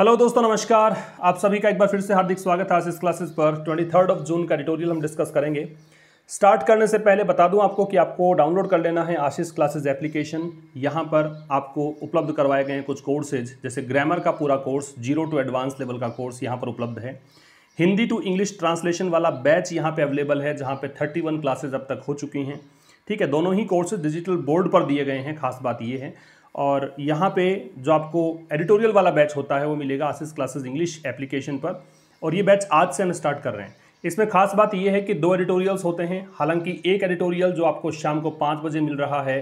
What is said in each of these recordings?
Hello दोस्तों नमस्कार आप सभी का एक बार फिर से हार्दिक स्वागत है आज इस क्लासेस पर ट्वेंटी थर्ड ऑफ जून का एडिटोरियल हम डिस्कस करेंगे स्टार्ट करने से पहले बता दूं आपको कि आपको डाउनलोड कर लेना है आशीष क्लासेस एप्लीकेशन यहाँ पर आपको उपलब्ध करवाए गए हैं कुछ कोर्सेज जैसे ग्रामर का पूरा course zero to advance level का कोर्स यहाँ पर उपलब्ध है हिंदी टू इंग्लिश ट्रांसलेशन वाला बैच यहाँ पर अवेलेबल है जहाँ पर थर्टी वन क्लासेज अब तक हो चुकी हैं ठीक है दोनों ही कोर्सेज डिजिटल बोर्ड पर दिए गए हैं खास बात ये है और यहाँ पे जो आपको एडिटोरियल वाला बैच होता है वो मिलेगा आसिस क्लासेस इंग्लिश एप्लीकेशन पर और ये बैच आज से हम स्टार्ट कर रहे हैं इसमें खास बात यह है कि दो एडिटोरियल्स होते हैं हालांकि एक एडिटोरियल जो आपको शाम को पाँच बजे मिल रहा है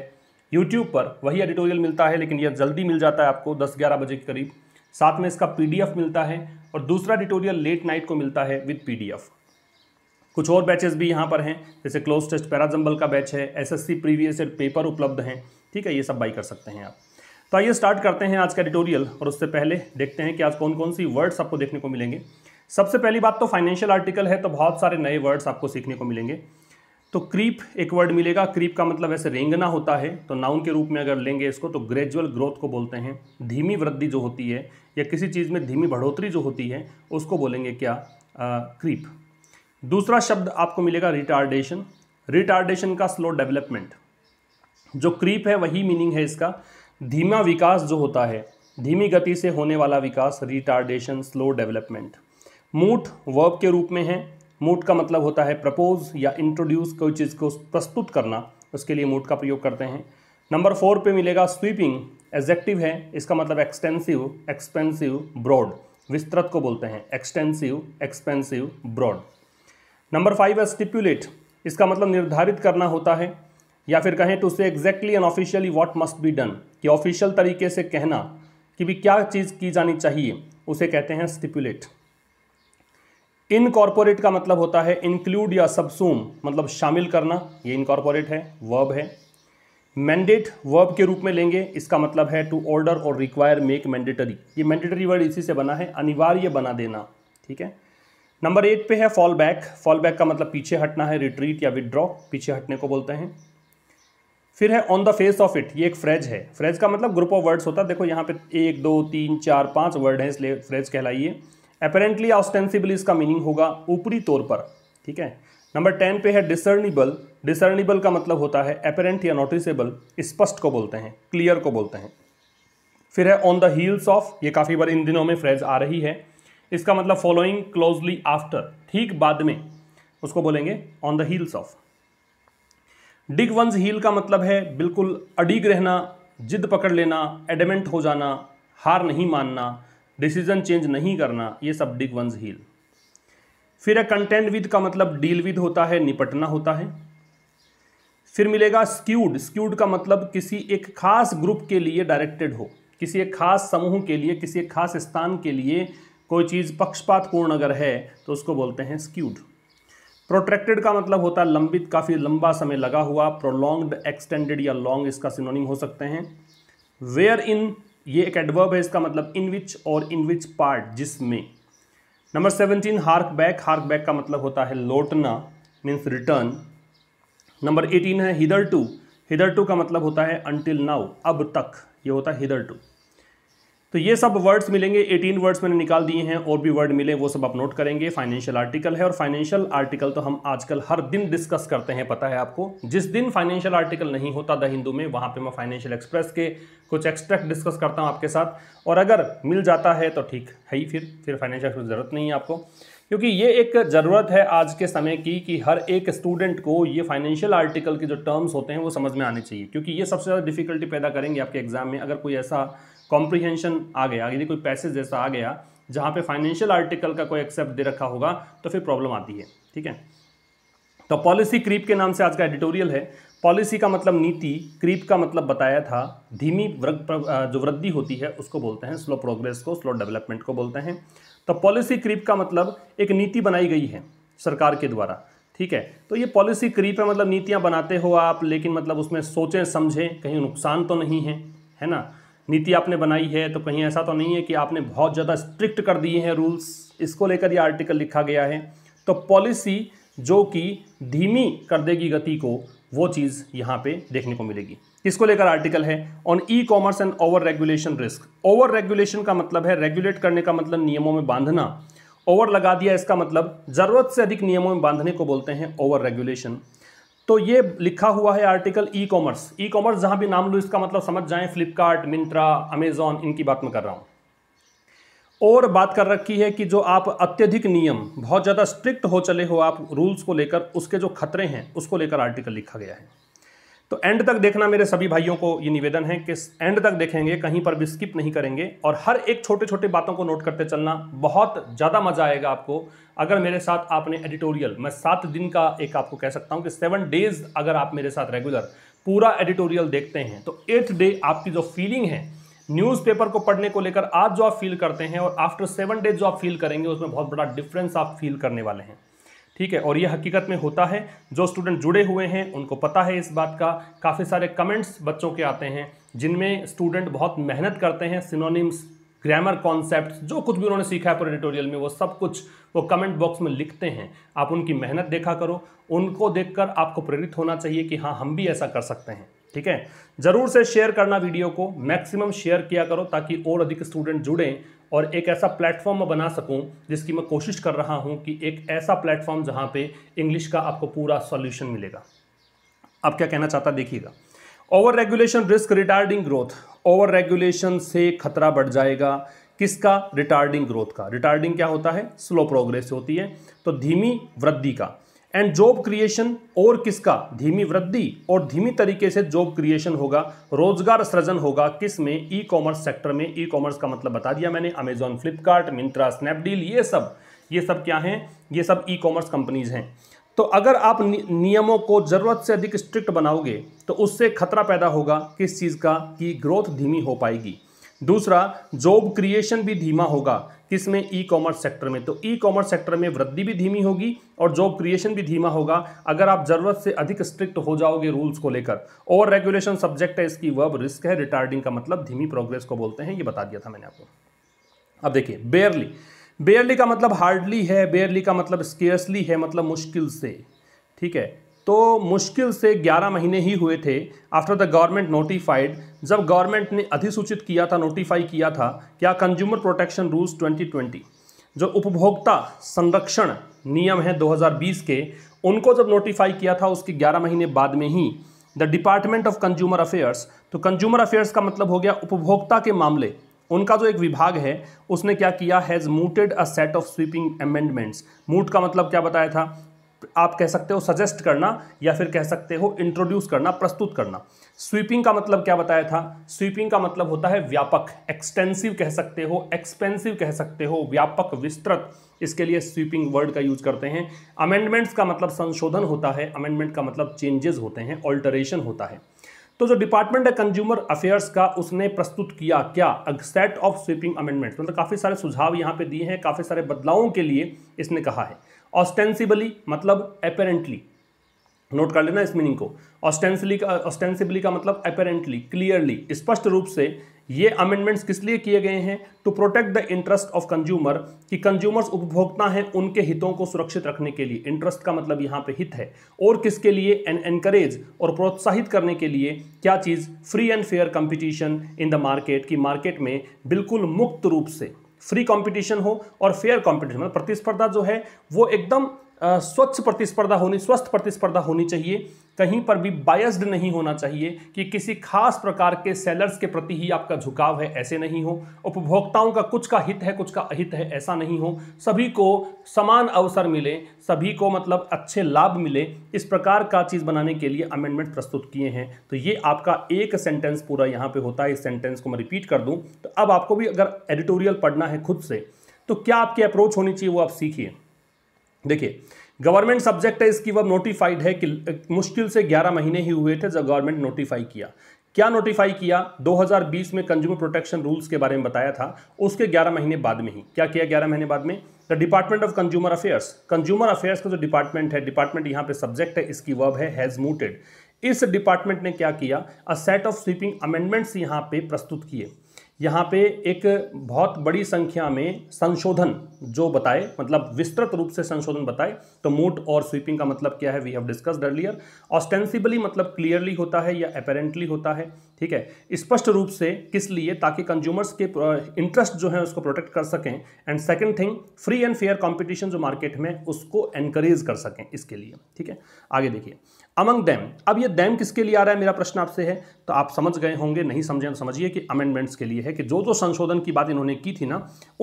यूट्यूब पर वही एडिटोरियल मिलता है लेकिन यह जल्दी मिल जाता है आपको दस ग्यारह बजे के करीब साथ में इसका पी मिलता है और दूसरा एडिटोरियल लेट नाइट को मिलता है विद पी कुछ और बैचेस भी यहाँ पर हैं जैसे क्लोज टेस्ट पैराजम्बल का बैच है एसएससी प्रीवियस ईयर पेपर उपलब्ध हैं ठीक है ये सब बाई कर सकते हैं आप तो आइए स्टार्ट करते हैं आज का एडिटोरियल और उससे पहले देखते हैं कि आज कौन कौन सी वर्ड्स आपको देखने को मिलेंगे सबसे पहली बात तो फाइनेंशियल आर्टिकल है तो बहुत सारे नए वर्ड्स आपको सीखने को मिलेंगे तो क्रीप एक वर्ड मिलेगा क्रीप का मतलब ऐसे रेंगना होता है तो नाउन के रूप में अगर लेंगे इसको तो ग्रेजुअल ग्रोथ को बोलते हैं धीमी वृद्धि जो होती है या किसी चीज़ में धीमी बढ़ोतरी जो होती है उसको बोलेंगे क्या आ, क्रीप दूसरा शब्द आपको मिलेगा रिटार्डेशन रिटार्डेशन का स्लो डेवलपमेंट जो क्रीप है वही मीनिंग है इसका धीमा विकास जो होता है धीमी गति से होने वाला विकास retardation slow development moot verb के रूप में है मूट का मतलब होता है प्रपोज या इंट्रोड्यूस कोई चीज़ को प्रस्तुत करना उसके लिए मूट का प्रयोग करते हैं नंबर फोर पे मिलेगा स्वीपिंग एजेक्टिव है इसका मतलब एक्सटेंसिव एक्सपेंसिव ब्रॉड विस्तृत को बोलते हैं extensive expensive broad number five है स्टिप्यूलेट इसका मतलब निर्धारित करना होता है या फिर कहें तो उसे exactly and officially what must be done कि ऑफिशियल तरीके से कहना कि भी क्या चीज़ की जानी चाहिए उसे कहते हैं स्टिपुलेट इनकॉर्पोरेट का मतलब होता है इंक्लूड या सबसूम मतलब शामिल करना ये इनकॉर्पोरेट है वर्ब है मैंडेट वर्ब के रूप में लेंगे इसका मतलब है टू ऑर्डर और रिक्वायर मेक मैंडेटरी ये मैंडेटरी वर्ड इसी से बना है अनिवार्य बना देना ठीक है नंबर एट पे है फॉल बैक फॉल बैक का मतलब पीछे हटना है रिट्रीट या विदड्रॉ पीछे हटने को बोलते हैं फिर है on the face of it ये एक फ्रेज है फ्रेज का मतलब ग्रुप ऑफ वर्ड्स होता है देखो यहाँ पे एक दो तीन चार पांच वर्ड हैं इसलिए फ्रेज कहलाइए अपेरेंटली ऑस्टेंसिबली इसका मीनिंग होगा ऊपरी तौर पर ठीक है नंबर टेन पे है डिसर्निबल डिसर्निबल का मतलब होता है अपेरेंट या नोटिसेबल स्पष्ट को बोलते हैं क्लियर को बोलते हैं फिर है ऑन द हील्स ऑफ ये काफ़ी बार इन दिनों में फ्रेज आ रही है इसका मतलब फॉलोइंग क्लोजली आफ्टर ठीक बाद में उसको बोलेंगे on the heels of dig once heel का मतलब है बिल्कुल अडिग रहना जिद पकड़ लेना एडमेंट हो जाना हार नहीं मानना डिसीजन चेंज नहीं करना ये सब डिग वंस हील फिर है कंटेंट विद का मतलब डील विद होता है निपटना होता है फिर मिलेगा स्क्यूड स्क्यूड का मतलब किसी एक खास ग्रुप के लिए डायरेक्टेड हो किसी एक खास समूह के लिए किसी एक खास स्थान के लिए कोई चीज़ पक्षपातपूर्ण अगर है तो उसको बोलते हैं स्क्यूड प्रोट्रैक्टेड का मतलब होता है लंबित काफ़ी लंबा समय लगा हुआ प्रोलॉन्ग्ड एक्सटेंडेड या लॉन्ग इसका सिनोनिम हो सकते हैं वेयर इन ये एक एडवर्ब है इसका मतलब इन विच और इन विच पार्ट जिसमें number seventeen hark back hark back का मतलब होता है लौटना मीन्स रिटर्न नंबर एटीन है हिदर टू हिदर टू का मतलब होता है अनटिल नाउ अब तक ये होता है हिदर टू तो ये सब वर्ड्स मिलेंगे 18 वर्ड्स मैंने निकाल दिए हैं और भी वर्ड मिले वो सब आप नोट करेंगे फाइनेंशियल आर्टिकल है और फाइनेंशियल आर्टिकल तो हम आजकल हर दिन डिस्कस करते हैं पता है आपको जिस दिन फाइनेंशियल आर्टिकल नहीं होता द हिंदू में वहाँ पे मैं फाइनेंशियल एक्सप्रेस के कुछ एक्सट्रैक्ट डिस्कस करता हूँ आपके साथ और अगर मिल जाता है तो ठीक है ही फिर फिर फाइनेंशियल एक्सप्रेस ज़रूरत नहीं है आपको क्योंकि ये एक ज़रूरत है आज के समय की कि हर एक स्टूडेंट को ये फाइनेंशियल आर्टिकल के जो टर्म्स होते हैं वो समझ में आने चाहिए क्योंकि ये सबसे ज़्यादा डिफिकल्टी पैदा करेंगे आपके एग्ज़ाम में अगर कोई ऐसा कॉम्प्रीहेंशन आ गया यदि कोई पैसेज जैसा आ गया जहाँ पे फाइनेंशियल आर्टिकल का कोई एक्सेप्ट दे रखा होगा तो फिर प्रॉब्लम आती है ठीक है तो पॉलिसी क्रीप के नाम से आज का एडिटोरियल है पॉलिसी का मतलब नीति क्रीप का मतलब बताया था धीमी जो वृद्धि होती है उसको बोलते हैं स्लो प्रोग्रेस को स्लो डेवलपमेंट को बोलते हैं तो पॉलिसी क्रीप का मतलब एक नीति बनाई गई है सरकार के द्वारा ठीक है तो ये पॉलिसी क्रीप है मतलब नीतियाँ बनाते हो आप लेकिन मतलब उसमें सोचें समझें कहीं नुकसान तो नहीं है है ना नीति आपने बनाई है तो कहीं ऐसा तो नहीं है कि आपने बहुत ज़्यादा स्ट्रिक्ट कर दिए हैं रूल्स इसको लेकर यह आर्टिकल लिखा गया है तो पॉलिसी जो कि धीमी कर देगी गति को वो चीज़ यहाँ पे देखने को मिलेगी इसको लेकर आर्टिकल है on e commerce and over regulation risk over regulation का मतलब है रेगुलेट करने का मतलब नियमों में बांधना ओवर लगा दिया इसका मतलब ज़रूरत से अधिक नियमों में बांधने को बोलते हैं ओवर रेगुलेशन तो ये लिखा हुआ है article e commerce e commerce जहां भी नाम लो इसका मतलब समझ जाए फ्लिपकार्ट मिंत्रा अमेजॉन इनकी बात मैं कर रहा हूँ और बात कर रखी है कि जो आप अत्यधिक नियम बहुत ज़्यादा स्ट्रिक्ट हो चले हो आप रूल्स को लेकर उसके जो खतरे हैं उसको लेकर आर्टिकल लिखा गया है तो एंड तक देखना मेरे सभी भाइयों को ये निवेदन है कि एंड तक देखेंगे कहीं पर भी स्किप नहीं करेंगे और हर एक छोटे छोटे बातों को नोट करते चलना बहुत ज़्यादा मज़ा आएगा आपको अगर मेरे साथ आपने एडिटोरियल मैं सात दिन का एक आपको कह सकता हूँ कि सेवन डेज अगर आप मेरे साथ रेगुलर पूरा एडिटोरियल देखते हैं तो एट्थ डे आपकी जो फीलिंग है न्यूज़पेपर को पढ़ने को लेकर आज जो आप फील करते हैं और आफ्टर सेवन डेज जो आप फील करेंगे उसमें बहुत बड़ा डिफरेंस आप फील करने वाले हैं ठीक है और ये हकीकत में होता है जो स्टूडेंट जुड़े हुए हैं उनको पता है इस बात का काफ़ी सारे कमेंट्स बच्चों के आते हैं जिनमें स्टूडेंट बहुत मेहनत करते हैं सिनोनिम्स ग्रामर कॉन्सेप्ट जो कुछ भी उन्होंने सीखा है प्रोडिटोरियल में वो सब कुछ वो कमेंट बॉक्स में लिखते हैं आप उनकी मेहनत देखा करो उनको देखकर आपको प्रेरित होना चाहिए कि हाँ हम भी ऐसा कर सकते हैं ठीक है ज़रूर से शेयर करना वीडियो को मैक्सिमम शेयर किया करो ताकि और अधिक स्टूडेंट जुड़ें और एक ऐसा प्लेटफॉर्म मैं बना सकूं जिसकी मैं कोशिश कर रहा हूं कि एक ऐसा प्लेटफॉर्म जहां पे इंग्लिश का आपको पूरा सॉल्यूशन मिलेगा आप क्या कहना चाहता देखिएगा over regulation risk retarding growth over regulation से खतरा बढ़ जाएगा किसका रिटार्डिंग ग्रोथ का रिटार्डिंग क्या होता है स्लो प्रोग्रेस होती है तो धीमी वृद्धि का एंड जॉब क्रिएशन और किसका धीमी वृद्धि और धीमी तरीके से जॉब क्रिएशन होगा रोजगार सृजन होगा किस में ई कॉमर्स सेक्टर में ई कॉमर्स का मतलब बता दिया मैंने अमेजॉन फ्लिपकार्ट मिंत्रा स्नैपडील ये सब ये सब क्या हैं ये सब ई कॉमर्स कंपनीज हैं तो अगर आप नियमों को ज़रूरत से अधिक स्ट्रिक्ट बनाओगे तो उससे खतरा पैदा होगा किस चीज़ का कि ग्रोथ धीमी हो पाएगी दूसरा जॉब क्रिएशन भी धीमा होगा किसमें ई कॉमर्स सेक्टर में तो ई कॉमर्स सेक्टर में वृद्धि भी धीमी होगी और जॉब क्रिएशन भी धीमा होगा अगर आप ज़रूरत से अधिक स्ट्रिक्ट हो जाओगे रूल्स को लेकर ओवर रेगुलेशन सब्जेक्ट है इसकी वर्ब रिस्क है रिटार्डिंग का मतलब धीमी प्रोग्रेस को बोलते हैं ये बता दिया था मैंने आपको अब देखिए बेयरली बेयरली का मतलब हार्डली है बेयरली का मतलब स्केयसली है मतलब मुश्किल से ठीक है तो मुश्किल से 11 महीने ही हुए थे आफ्टर द गवर्नमेंट नोटिफाइड जब गवर्नमेंट ने अधिसूचित किया था नोटिफाई किया था क्या कंज्यूमर प्रोटेक्शन रूल्स 2020 जो उपभोक्ता संरक्षण नियम है 2020 के उनको जब नोटिफाई किया था उसके 11 महीने बाद में ही the department of consumer affairs तो कंज्यूमर अफेयर्स का मतलब हो गया उपभोक्ता के मामले उनका जो एक विभाग है उसने क्या किया has mooted a set of sweeping amendments moot का मतलब क्या बताया था आप कह सकते हो सजेस्ट करना या फिर कह सकते हो इंट्रोड्यूस करना प्रस्तुत करना स्वीपिंग का मतलब क्या बताया था स्वीपिंग का मतलब होता है व्यापक एक्सटेंसिव कह सकते हो एक्सपेंसिव कह सकते हो व्यापक विस्तृत इसके लिए स्वीपिंग वर्ड का यूज करते हैं अमेंडमेंट्स का मतलब संशोधन होता है अमेंडमेंट का मतलब चेंजेस होते हैं ऑल्टरेशन होता है तो जो डिपार्टमेंट है कंज्यूमर अफेयर्स का उसने प्रस्तुत किया क्या सेट ऑफ स्वीपिंग अमेंडमेंट्स मतलब काफ़ी सारे सुझाव यहाँ पे दिए हैं काफ़ी सारे बदलावों के लिए इसने कहा है ऑस्टेंसिबली मतलब अपेरेंटली नोट कर लेना इस मीनिंग को ऑस्टेंसली का ऑस्टेंसिबली का मतलब अपेरेंटली क्लियरली स्पष्ट रूप से ये अमेंडमेंट्स किस लिए किए गए हैं to protect the interest of consumer कि कंज्यूमर्स उपभोक्ता हैं उनके हितों को सुरक्षित रखने के लिए इंटरेस्ट का मतलब यहाँ पे हित है और किसके लिए एन एनकरेज और प्रोत्साहित करने के लिए क्या चीज़ free and fair competition in the market की मार्केट में बिल्कुल मुक्त रूप से फ्री कंपटीशन हो और फेयर कंपटीशन मतलब प्रतिस्पर्धा जो है वो एकदम स्वच्छ प्रतिस्पर्धा होनी स्वस्थ प्रतिस्पर्धा होनी चाहिए कहीं पर भी बायस्ड नहीं होना चाहिए कि किसी खास प्रकार के सेलर्स के प्रति ही आपका झुकाव है ऐसे नहीं हो उपभोक्ताओं का कुछ का हित है कुछ का अहित है ऐसा नहीं हो सभी को समान अवसर मिले सभी को मतलब अच्छे लाभ मिले इस प्रकार का चीज़ बनाने के लिए अमेंडमेंट प्रस्तुत किए हैं तो ये आपका एक सेंटेंस पूरा यहाँ पर होता है इस सेंटेंस को मैं रिपीट कर दूँ तो अब आपको भी अगर एडिटोरियल पढ़ना है खुद से तो क्या आपकी अप्रोच होनी चाहिए वो आप सीखिए देखिए गवर्नमेंट सब्जेक्ट है इसकी वह नोटिफाइड है कि मुश्किल से 11 महीने ही हुए थे जब गवर्नमेंट नोटिफाई किया क्या नोटिफाई किया 2020 में कंज्यूमर प्रोटेक्शन रूल्स के बारे में बताया था उसके 11 महीने बाद में ही क्या किया 11 महीने बाद में the department of consumer affairs consumer affairs का जो डिपार्टमेंट है डिपार्टमेंट यहाँ पे सब्जेक्ट है इसकी वर्ब है हैज़ मूटेड इस डिपार्टमेंट ने क्या किया a set of sweeping amendments यहाँ पे प्रस्तुत किए यहाँ पे एक बहुत बड़ी संख्या में संशोधन जो बताए मतलब विस्तृत रूप से संशोधन बताए तो मूट और स्वीपिंग का मतलब क्या है we have discussed earlier ostensibly मतलब क्लियरली होता है या अपेरेंटली होता है ठीक है स्पष्ट रूप से किस लिए ताकि कंज्यूमर्स के इंटरेस्ट जो है उसको प्रोटेक्ट कर सकें and second thing free and fair competition जो मार्केट में उसको एनकरेज कर सकें इसके लिए ठीक है आगे देखिए अमंग दैम अब ये दैम किसके लिए आ रहा है मेरा प्रश्न आपसे है तो आप समझ गए होंगे नहीं समझे तो समझिए कि अमेंडमेंट्स के लिए है कि जो जो संशोधन की बात इन्होंने की थी ना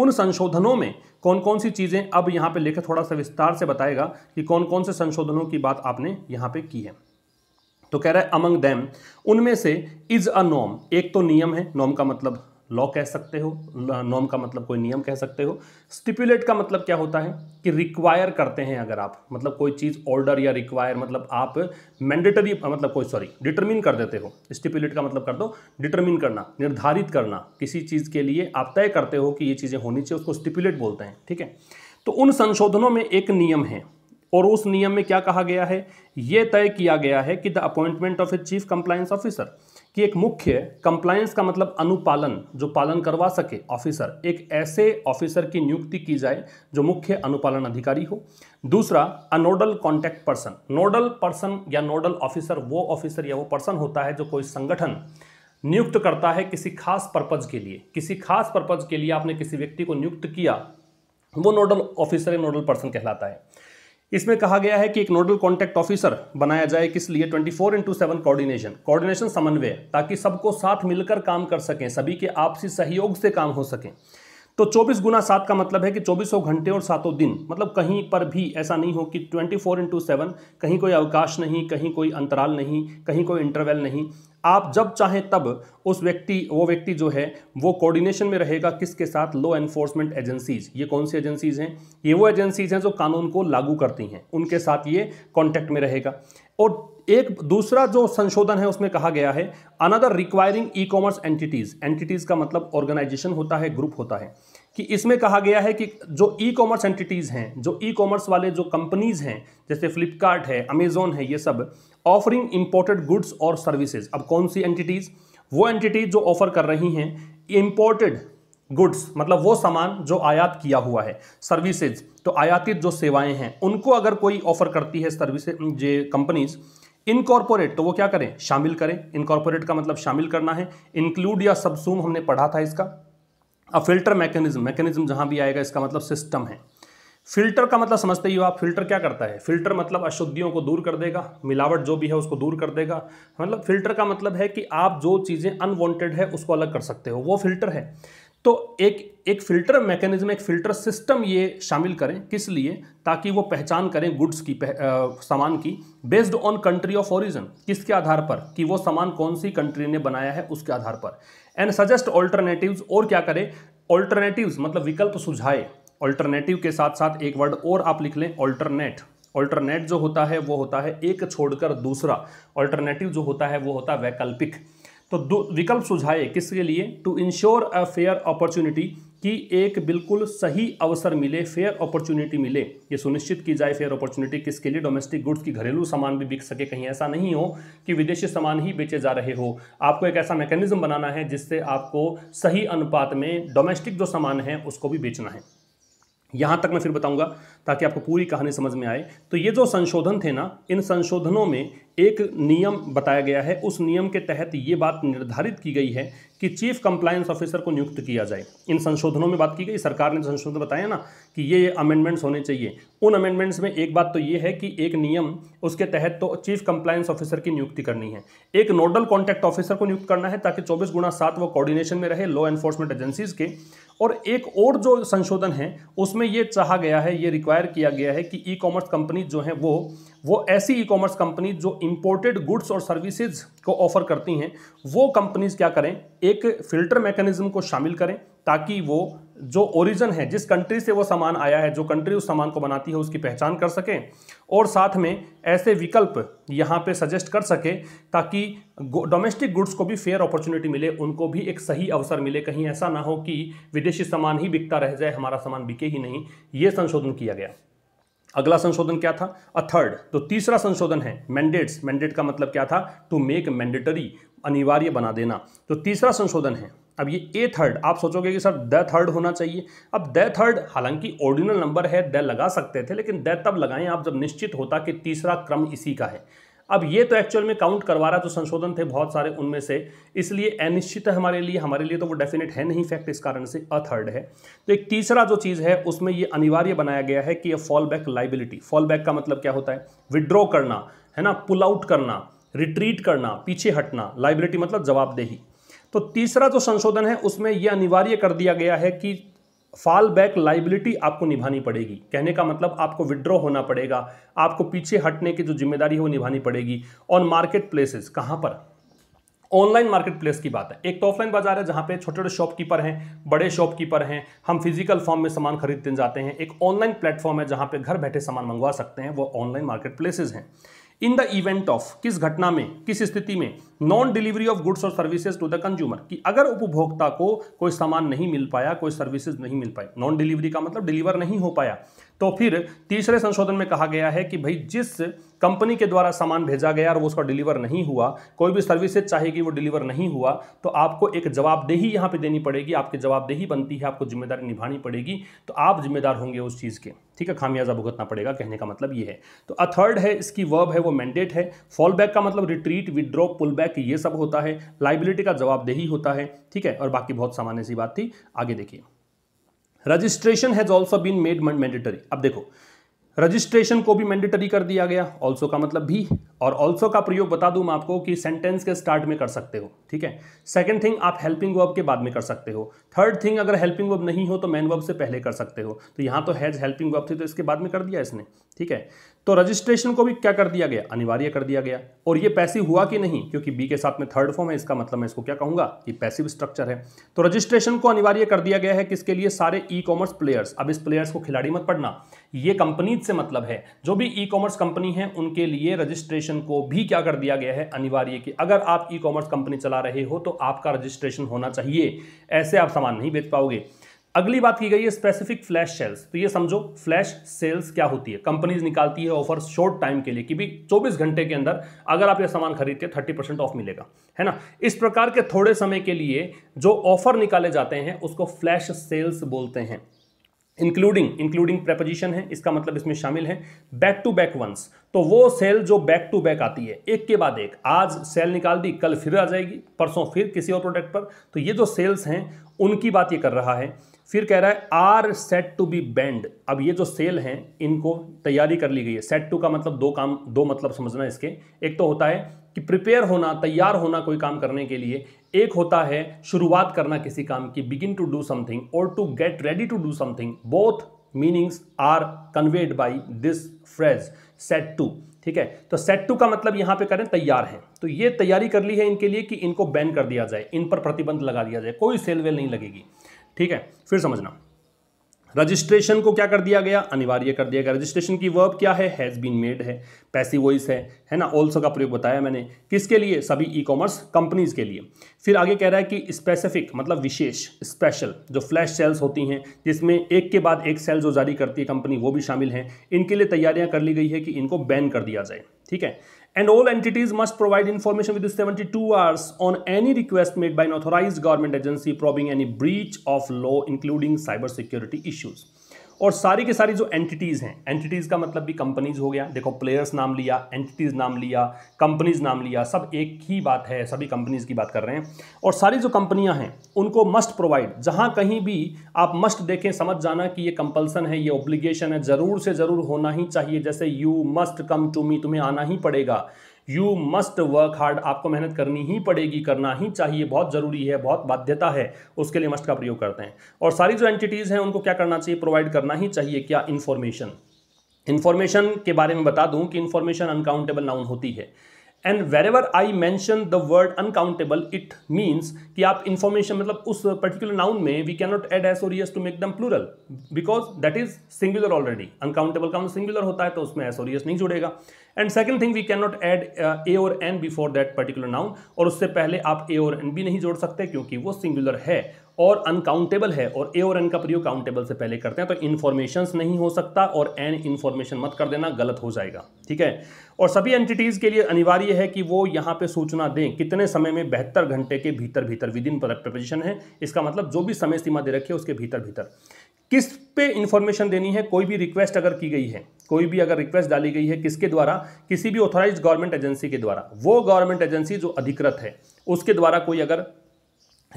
उन संशोधनों में कौन कौन सी चीज़ें अब यहाँ पे लेकर थोड़ा सा विस्तार से बताएगा कि कौन कौन से संशोधनों की बात आपने यहाँ पे की है तो कह रहा है अमंग दैम उनमें से इज अ नॉम एक तो नियम है नॉम का मतलब लॉ कह सकते हो नॉम का मतलब कोई नियम कह सकते हो स्टिपुलेट का मतलब क्या होता है कि रिक्वायर करते हैं अगर आप मतलब कोई चीज़ ऑर्डर या रिक्वायर मतलब आप मैंडेटरी मतलब कोई सॉरी डिटरमिन कर देते हो स्टिपुलेट का मतलब कर दो डिटरमिन करना निर्धारित करना किसी चीज़ के लिए आप तय करते हो कि ये चीज़ें होनी चाहिए उसको स्टिपुलेट बोलते हैं ठीक है तो उन संशोधनों में एक नियम है और उस नियम में क्या कहा गया है यह तय किया गया है कि the appointment of a chief compliance officer कि एक मुख्य कंप्लायंस का मतलब अनुपालन जो पालन करवा सके ऑफिसर एक ऐसे ऑफिसर की नियुक्ति की जाए जो मुख्य अनुपालन अधिकारी हो दूसरा a nodal contact person nodal person या नोडल ऑफिसर वो ऑफिसर या वो पर्सन होता है जो कोई संगठन नियुक्त करता है किसी खास पर्पज के लिए किसी खास पर्पज के लिए आपने किसी व्यक्ति को नियुक्त किया वो नोडल ऑफिसर या नोडल पर्सन कहलाता है इसमें कहा गया है कि एक नोडल कॉन्टैक्ट ऑफिसर बनाया जाए किस लिए 24 four into seven coordination coordination समन्वय ताकि सबको साथ मिलकर काम कर सकें सभी के आपसी सहयोग से काम हो सकें तो 24 गुना सात का मतलब है कि चौबीसों घंटे और सातों दिन मतलब कहीं पर भी ऐसा नहीं हो कि 24 फोर इंटू सेवन कहीं कोई अवकाश नहीं कहीं कोई अंतराल नहीं कहीं कोई इंटरवल नहीं आप जब चाहें तब उस व्यक्ति वो व्यक्ति जो है वो कोऑर्डिनेशन में रहेगा किसके साथ लॉ एन्फोर्समेंट एजेंसीज ये कौन सी एजेंसीज हैं ये वो एजेंसीज हैं जो कानून को लागू करती हैं उनके साथ ये कॉन्टैक्ट में रहेगा और एक दूसरा जो संशोधन है उसमें कहा गया है another requiring e commerce entities entities का मतलब ऑर्गेनाइजेशन होता है ग्रुप होता है कि इसमें कहा गया है कि जो ई कॉमर्स एंटिटीज़ हैं जो ई कॉमर्स वाले जो कंपनीज़ हैं जैसे फ्लिपकार्ट है अमेजोन है ये सब ऑफरिंग इम्पोर्टेड गुड्स और सर्विसेज अब कौन सी एंटिटीज़ वो एंटिटीज़ जो ऑफर कर रही हैं इम्पोर्टेड गुड्स मतलब वो सामान जो आयात किया हुआ है सर्विसेज तो आयातित जो सेवाएं हैं उनको अगर कोई ऑफर करती है सर्विसेज ये कंपनीज़ इनकॉर्पोरेट तो वो क्या करें शामिल करें इनकॉर्पोरेट का मतलब शामिल करना है इंक्लूड या सबसूम हमने पढ़ा था इसका अब फिल्टर मैकेनिज्म मैकेनिज्म जहां भी आएगा इसका मतलब सिस्टम है फिल्टर का मतलब समझते ही हो आप फिल्टर क्या करता है फिल्टर मतलब अशुद्धियों को दूर कर देगा मिलावट जो भी है उसको दूर कर देगा मतलब फिल्टर का मतलब है कि आप जो चीज़ें अनवांटेड है उसको अलग कर सकते हो वो फिल्टर है तो एक एक फिल्टर मैकेनिज्म एक फिल्टर सिस्टम ये शामिल करें किस लिए ताकि वो पहचान करें गुड्स की पह, आ, सामान की based on country of origin किसके आधार पर कि वो सामान कौन सी कंट्री ने बनाया है उसके आधार पर एंड सजेस्ट ऑल्टरनेटिव्स और क्या करें ऑल्टरनेटिव्स मतलब विकल्प सुझाए ऑल्टरनेटिव के साथ साथ एक वर्ड और आप लिख लें ऑल्टरनेट ऑल्टरनेट जो होता है वो होता है एक छोड़कर दूसरा ऑल्टरनेटिव जो होता है वो होता है वैकल्पिक तो दो विकल्प सुझाए किसके लिए to ensure a fair opportunity कि एक बिल्कुल सही अवसर मिले फेयर अपॉर्चुनिटी मिले ये सुनिश्चित की जाए फेयर अपॉर्चुनिटी किसके लिए डोमेस्टिक गुड्स की घरेलू सामान भी बिक सके कहीं ऐसा नहीं हो कि विदेशी सामान ही बेचे जा रहे हो आपको एक ऐसा मैकेनिज्म बनाना है जिससे आपको सही अनुपात में डोमेस्टिक जो सामान है उसको भी बेचना है यहाँ तक मैं फिर बताऊंगा ताकि आपको पूरी कहानी समझ में आए तो ये जो संशोधन थे ना इन संशोधनों में एक नियम बताया गया है उस नियम के तहत ये बात निर्धारित की गई है कि चीफ कंप्लायंस ऑफिसर को नियुक्त किया जाए इन संशोधनों में बात की गई सरकार ने संशोधन बताया ना कि ये अमेंडमेंट्स होने चाहिए उन अमेंडमेंट्स में एक बात तो ये है कि एक नियम उसके तहत तो चीफ कंप्लायंस ऑफिसर की नियुक्ति करनी है एक नोडल कॉन्टैक्ट ऑफिसर को नियुक्त करना है ताकि चौबीस गुणा सात वो कोऑर्डिनेशन में रहे लॉ एन्फोर्समेंट एजेंसीज के और एक और जो संशोधन है उसमें ये चाहा गया है ये रिक्वायर किया गया है कि ई कॉमर्स कंपनीज जो हैं वो वो ऐसी ई कॉमर्स कंपनी जो इम्पोर्टेड गुड्स और सर्विसेज को ऑफर करती हैं वो कंपनीज क्या करें एक फिल्टर मैकेनिज्म को शामिल करें ताकि वो जो ओरिजिन है जिस कंट्री से वो सामान आया है जो कंट्री उस सामान को बनाती है उसकी पहचान कर सकें और साथ में ऐसे विकल्प यहाँ पे सजेस्ट कर सके ताकि डोमेस्टिक गुड्स को भी फेयर अपॉर्चुनिटी मिले उनको भी एक सही अवसर मिले कहीं ऐसा ना हो कि विदेशी सामान ही बिकता रह जाए हमारा सामान बिके ही नहीं ये संशोधन किया गया अगला संशोधन क्या था अ थर्ड तो तीसरा संशोधन है मैंडेट्स मैंडेट का मतलब क्या था टू मेक मैंडेटरी अनिवार्य बना देना तो तीसरा संशोधन है अब ये ए थर्ड आप सोचोगे कि सर द थर्ड होना चाहिए अब द थर्ड हालांकि ऑर्डिनल नंबर है द लगा सकते थे लेकिन द तब लगाएं आप जब निश्चित होता कि तीसरा क्रम इसी का है अब ये तो एक्चुअल में काउंट करवा रहा तो संशोधन थे बहुत सारे उनमें से इसलिए अनिश्चित है हमारे लिए हमारे लिए तो वो डेफिनेट है नहीं फैक्ट इस कारण से अथर्ड है तो एक तीसरा जो चीज़ है उसमें ये अनिवार्य बनाया गया है कि ये fall back liability fall back का मतलब क्या होता है विड्रॉ करना है ना पुल आउट करना रिट्रीट करना पीछे हटना लाइबिलिटी मतलब जवाबदेही तो तीसरा जो संशोधन है उसमें यह अनिवार्य कर दिया गया है कि फॉल बैक लाइबिलिटी आपको निभानी पड़ेगी कहने का मतलब आपको विड्रॉ होना पड़ेगा आपको पीछे हटने की जो जिम्मेदारी है वो निभानी पड़ेगी ऑन मार्केट प्लेसेस कहाँ पर ऑनलाइन मार्केट प्लेस की बात है एक तो ऑफलाइन बाजार है जहाँ पे छोटे छोटे शॉपकीपर हैं बड़े शॉपकीपर हैं हम फिजिकल फॉर्म में सामान खरीदते जाते हैं एक ऑनलाइन प्लेटफॉर्म है जहाँ पे घर बैठे सामान मंगवा सकते हैं वो ऑनलाइन मार्केट प्लेसेज हैं इन द इवेंट ऑफ किस घटना में किस स्थिति में नॉन डिलीवरी ऑफ गुड्स और सर्विसेज टू द कंज्यूमर कि अगर उपभोक्ता को कोई सामान नहीं मिल पाया कोई सर्विसेज नहीं मिल पाई नॉन डिलीवरी का मतलब डिलीवर नहीं हो पाया तो फिर तीसरे संशोधन में कहा गया है कि भाई जिस कंपनी के द्वारा सामान भेजा गया और वो उसका डिलीवर नहीं हुआ कोई भी सर्विसेज चाहेगी वो डिलीवर नहीं हुआ तो आपको एक जवाबदेही यहाँ पे देनी पड़ेगी आपकी जवाबदेही बनती है आपको जिम्मेदारी निभानी पड़ेगी तो आप जिम्मेदार होंगे उस चीज़ के ठीक है खामियाजा भुगतना पड़ेगा कहने का मतलब ये है तो अथर्ड है इसकी वर्ब है वो मैंडेट है फॉल बैक का मतलब रिट्रीट विड्रॉ पुल बैक ये सब होता है लाइबिलिटी का जवाबदेही होता है ठीक है और बाकी बहुत सामान्य सी बात थी आगे देखिए registration has also been made mandatory अब देखो रजिस्ट्रेशन को भी मैंडेटरी कर दिया गया ऑल्सो का मतलब भी और ऑल्सो का प्रयोग बता दूं मैं आपको कि सेंटेंस के स्टार्ट में कर सकते हो ठीक है सेकंड थिंग आप हेल्पिंग वर्ब के बाद में कर सकते हो थर्ड थिंग अगर हेल्पिंग वर्ब नहीं हो तो मैन वर्ब से पहले कर सकते हो तो यहाँ तो हैज हेल्पिंग वर्ब थी तो इसके बाद में कर दिया इसने ठीक है तो रजिस्ट्रेशन को भी क्या कर दिया गया अनिवार्य कर दिया गया और ये पैसिव हुआ कि नहीं क्योंकि बी के साथ में थर्ड फॉर्म है इसका मतलब मैं इसको क्या कहूंगा ये पैसिव स्ट्रक्चर है तो रजिस्ट्रेशन को अनिवार्य कर दिया गया है किसके लिए सारे ई कॉमर्स प्लेयर्स अब इस प्लेयर्स को खिलाड़ी मत पढ़ना ये कंपनीज से मतलब है जो भी ई कॉमर्स कंपनी है उनके लिए रजिस्ट्रेशन को भी क्या कर दिया गया है अनिवार्य कि अगर आप ई कॉमर्स कंपनी चला रहे हो तो आपका रजिस्ट्रेशन होना चाहिए ऐसे आप सामान नहीं बेच पाओगे अगली बात की गई है स्पेसिफिक फ्लैश सेल्स तो ये समझो फ्लैश सेल्स क्या होती है कंपनीज निकालती है ऑफर शॉर्ट टाइम के लिए कि भी 24 घंटे के अंदर अगर आप ये सामान खरीदते थर्टी परसेंट ऑफ मिलेगा है ना इस प्रकार के थोड़े समय के लिए जो ऑफर निकाले जाते हैं उसको फ्लैश सेल्स बोलते हैं इंक्लूडिंग इंक्लूडिंग प्रेपोजिशन है इसका मतलब इसमें शामिल है बैक टू बैक वंस तो वो सेल जो बैक टू बैक आती है एक के बाद एक आज सेल निकाल दी कल फिर आ जाएगी परसों फिर किसी और प्रोडक्ट पर तो ये जो सेल्स हैं उनकी बात ये कर रहा है फिर कह रहा है are set to be banned अब ये जो सेल हैं इनको तैयारी कर ली गई है सेट टू का मतलब दो काम दो मतलब समझना इसके एक तो होता है कि प्रिपेयर होना तैयार होना कोई काम करने के लिए एक होता है शुरुआत करना किसी काम की बिगिन टू डू समथिंग और to get ready to do something both meanings are conveyed by this phrase set to ठीक है तो सेट टू का मतलब यहां पे करें तैयार है तो ये तैयारी कर ली है इनके लिए कि इनको बैन कर दिया जाए इन पर प्रतिबंध लगा दिया जाए कोई सेल वेल नहीं लगेगी ठीक है फिर समझना रजिस्ट्रेशन को क्या कर दिया गया अनिवार्य कर दिया गया रजिस्ट्रेशन की वर्ब क्या है हैज़ बीन मेड है पैसिव वॉइस है है ना ऑल्सो का प्रयोग बताया मैंने किसके लिए सभी ई कॉमर्स कंपनीज के लिए फिर आगे कह रहा है कि स्पेसिफिक मतलब विशेष स्पेशल जो फ्लैश सेल्स होती हैं जिसमें एक के बाद एक सेल जो जारी करती है कंपनी वो भी शामिल हैं इनके लिए तैयारियां कर ली गई है कि इनको बैन कर दिया जाए ठीक है and all entities must provide information within 72 hours on any request made by an authorized government agency probing any breach of law including cybersecurity issues. और सारी के सारी जो एंटिटीज़ हैं एंटिटीज़ का मतलब भी कंपनीज हो गया देखो प्लेयर्स नाम लिया एंटिटीज़ नाम लिया कंपनीज नाम लिया सब एक ही बात है सभी कंपनीज़ की बात कर रहे हैं और सारी जो कंपनियां हैं उनको मस्ट प्रोवाइड जहां कहीं भी आप मस्ट देखें समझ जाना कि ये कंपल्सन है ये ओब्लिगेशन है ज़रूर से ज़रूर होना ही चाहिए जैसे you must come to me तुम्हें आना ही पड़ेगा यू मस्ट वर्क हार्ड आपको मेहनत करनी ही पड़ेगी करना ही चाहिए बहुत ज़रूरी है बहुत बाध्यता है उसके लिए मस्ट का प्रयोग करते हैं और सारी जो एंटिटीज़ हैं उनको क्या करना चाहिए प्रोवाइड करना ही चाहिए क्या इन्फॉर्मेशन इन्फॉर्मेशन के बारे में बता दूं कि इन्फॉर्मेशन अनकाउंटेबल नाउन होती है and wherever I mention the word uncountable it means कि आप इन्फॉर्मेशन मतलब उस पर्टिकुलर नाउन में we can not add s और es to make them plural because that is singular already uncountable count singular होता है तो उसमें एस और यस नहीं जुड़ेगा and second thing we can not add a और an before that particular noun और उससे पहले आप ए और एन भी नहीं जोड़ सकते क्योंकि वो सिंगुलर है और अनकाउंटेबल है और ए और एन का प्रयोग काउंटेबल से पहले करते हैं तो इन्फॉर्मेशन नहीं हो सकता और एन इन्फॉर्मेशन मत कर देना गलत हो जाएगा ठीक है और सभी एंटिटीज़ के लिए अनिवार्य है कि वो यहाँ पे सूचना दें कितने समय में बहत्तर घंटे के भीतर भीतर विद इन प्रपोजिशन है इसका मतलब जो भी समय सीमा दे रखी है उसके भीतर भीतर किस पे इन्फॉर्मेशन देनी है कोई भी रिक्वेस्ट अगर की गई है कोई भी अगर रिक्वेस्ट डाली गई है किसके द्वारा किसी भी ऑथोराइज गवर्नमेंट एजेंसी के द्वारा वो गवर्नमेंट एजेंसी जो अधिकृत है उसके द्वारा कोई अगर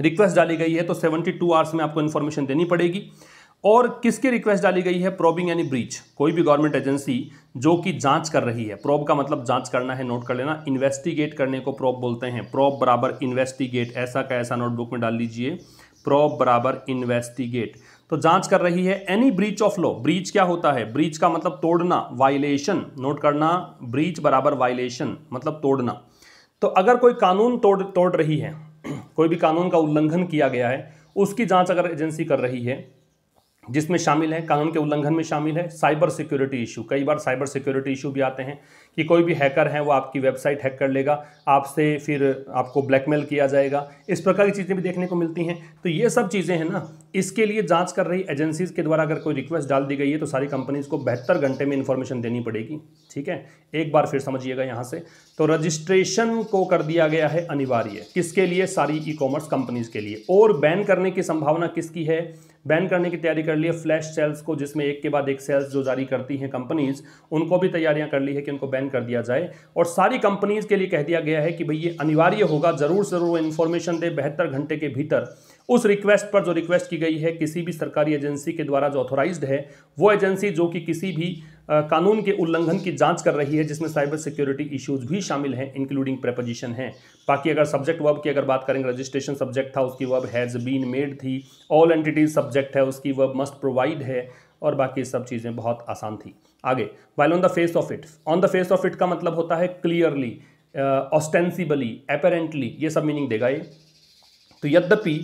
रिक्वेस्ट डाली गई है तो 72 टू आवर्स में आपको इन्फॉर्मेशन देनी पड़ेगी और किसकी रिक्वेस्ट डाली गई है प्रॉबिंग यानी ब्रीच कोई भी गवर्नमेंट एजेंसी जो कि जांच कर रही है प्रॉब का मतलब जांच करना है नोट कर लेना इन्वेस्टिगेट करने को प्रॉब बोलते हैं प्रॉब बराबर इन्वेस्टिगेट ऐसा का ऐसा नोटबुक में डाल लीजिए प्रॉब बराबर इन्वेस्टिगेट तो जांच कर रही है any breach of law breach क्या होता है ब्रीच का मतलब तोड़ना वायलेशन नोट करना ब्रीच बराबर वायलेशन मतलब तोड़ना तो अगर कोई कानून तोड़ तोड़ रही है कोई भी कानून का उल्लंघन किया गया है उसकी जांच अगर एजेंसी कर रही है जिसमें शामिल है कानून के उल्लंघन में शामिल है साइबर सिक्योरिटी इशू कई बार साइबर सिक्योरिटी इशू भी आते हैं कि कोई भी हैकर है वो आपकी वेबसाइट हैक कर लेगा आपसे फिर आपको ब्लैकमेल किया जाएगा इस प्रकार की चीज़ें भी देखने को मिलती हैं तो ये सब चीज़ें हैं ना इसके लिए जांच कर रही एजेंसीज के द्वारा अगर कोई रिक्वेस्ट डाल दी गई है तो सारी कंपनीज को बेहतर घंटे में इन्फॉर्मेशन देनी पड़ेगी ठीक है एक बार फिर समझिएगा यहाँ से तो रजिस्ट्रेशन को कर दिया गया है अनिवार्य किसके लिए सारी ई कॉमर्स कंपनीज के लिए और बैन करने की संभावना किसकी है बैन करने की तैयारी कर ली है फ्लैश सेल्स को जिसमें एक के बाद एक सेल्स जो जारी करती हैं कंपनीज उनको भी तैयारियां कर ली है कि उनको बैन कर दिया जाए और सारी कंपनीज के लिए कह दिया गया है कि भाई ये अनिवार्य होगा जरूर जरूर वो इन्फॉर्मेशन दे बेहतर घंटे के भीतर उस रिक्वेस्ट पर जो रिक्वेस्ट की गई है किसी भी सरकारी एजेंसी के द्वारा जो ऑथोराइज्ड है वो एजेंसी जो कि किसी भी कानून के उल्लंघन की जांच कर रही है जिसमें साइबर सिक्योरिटी इश्यूज भी शामिल हैं इंक्लूडिंग प्रेपोजिशन है बाकी अगर सब्जेक्ट वर्ब की अगर बात करेंगे रजिस्ट्रेशन सब्जेक्ट था उसकी वर्ब हैज़ बीन मेड थी ऑल एंटिटीज सब्जेक्ट है उसकी वर्ब मस्ट प्रोवाइड है और बाकी सब चीज़ें बहुत आसान थी आगे while on the face of it on the face of it का मतलब होता है क्लियरली ऑस्टेंसिबली अपेरेंटली ये सब मीनिंग देगा ये तो यद्यपि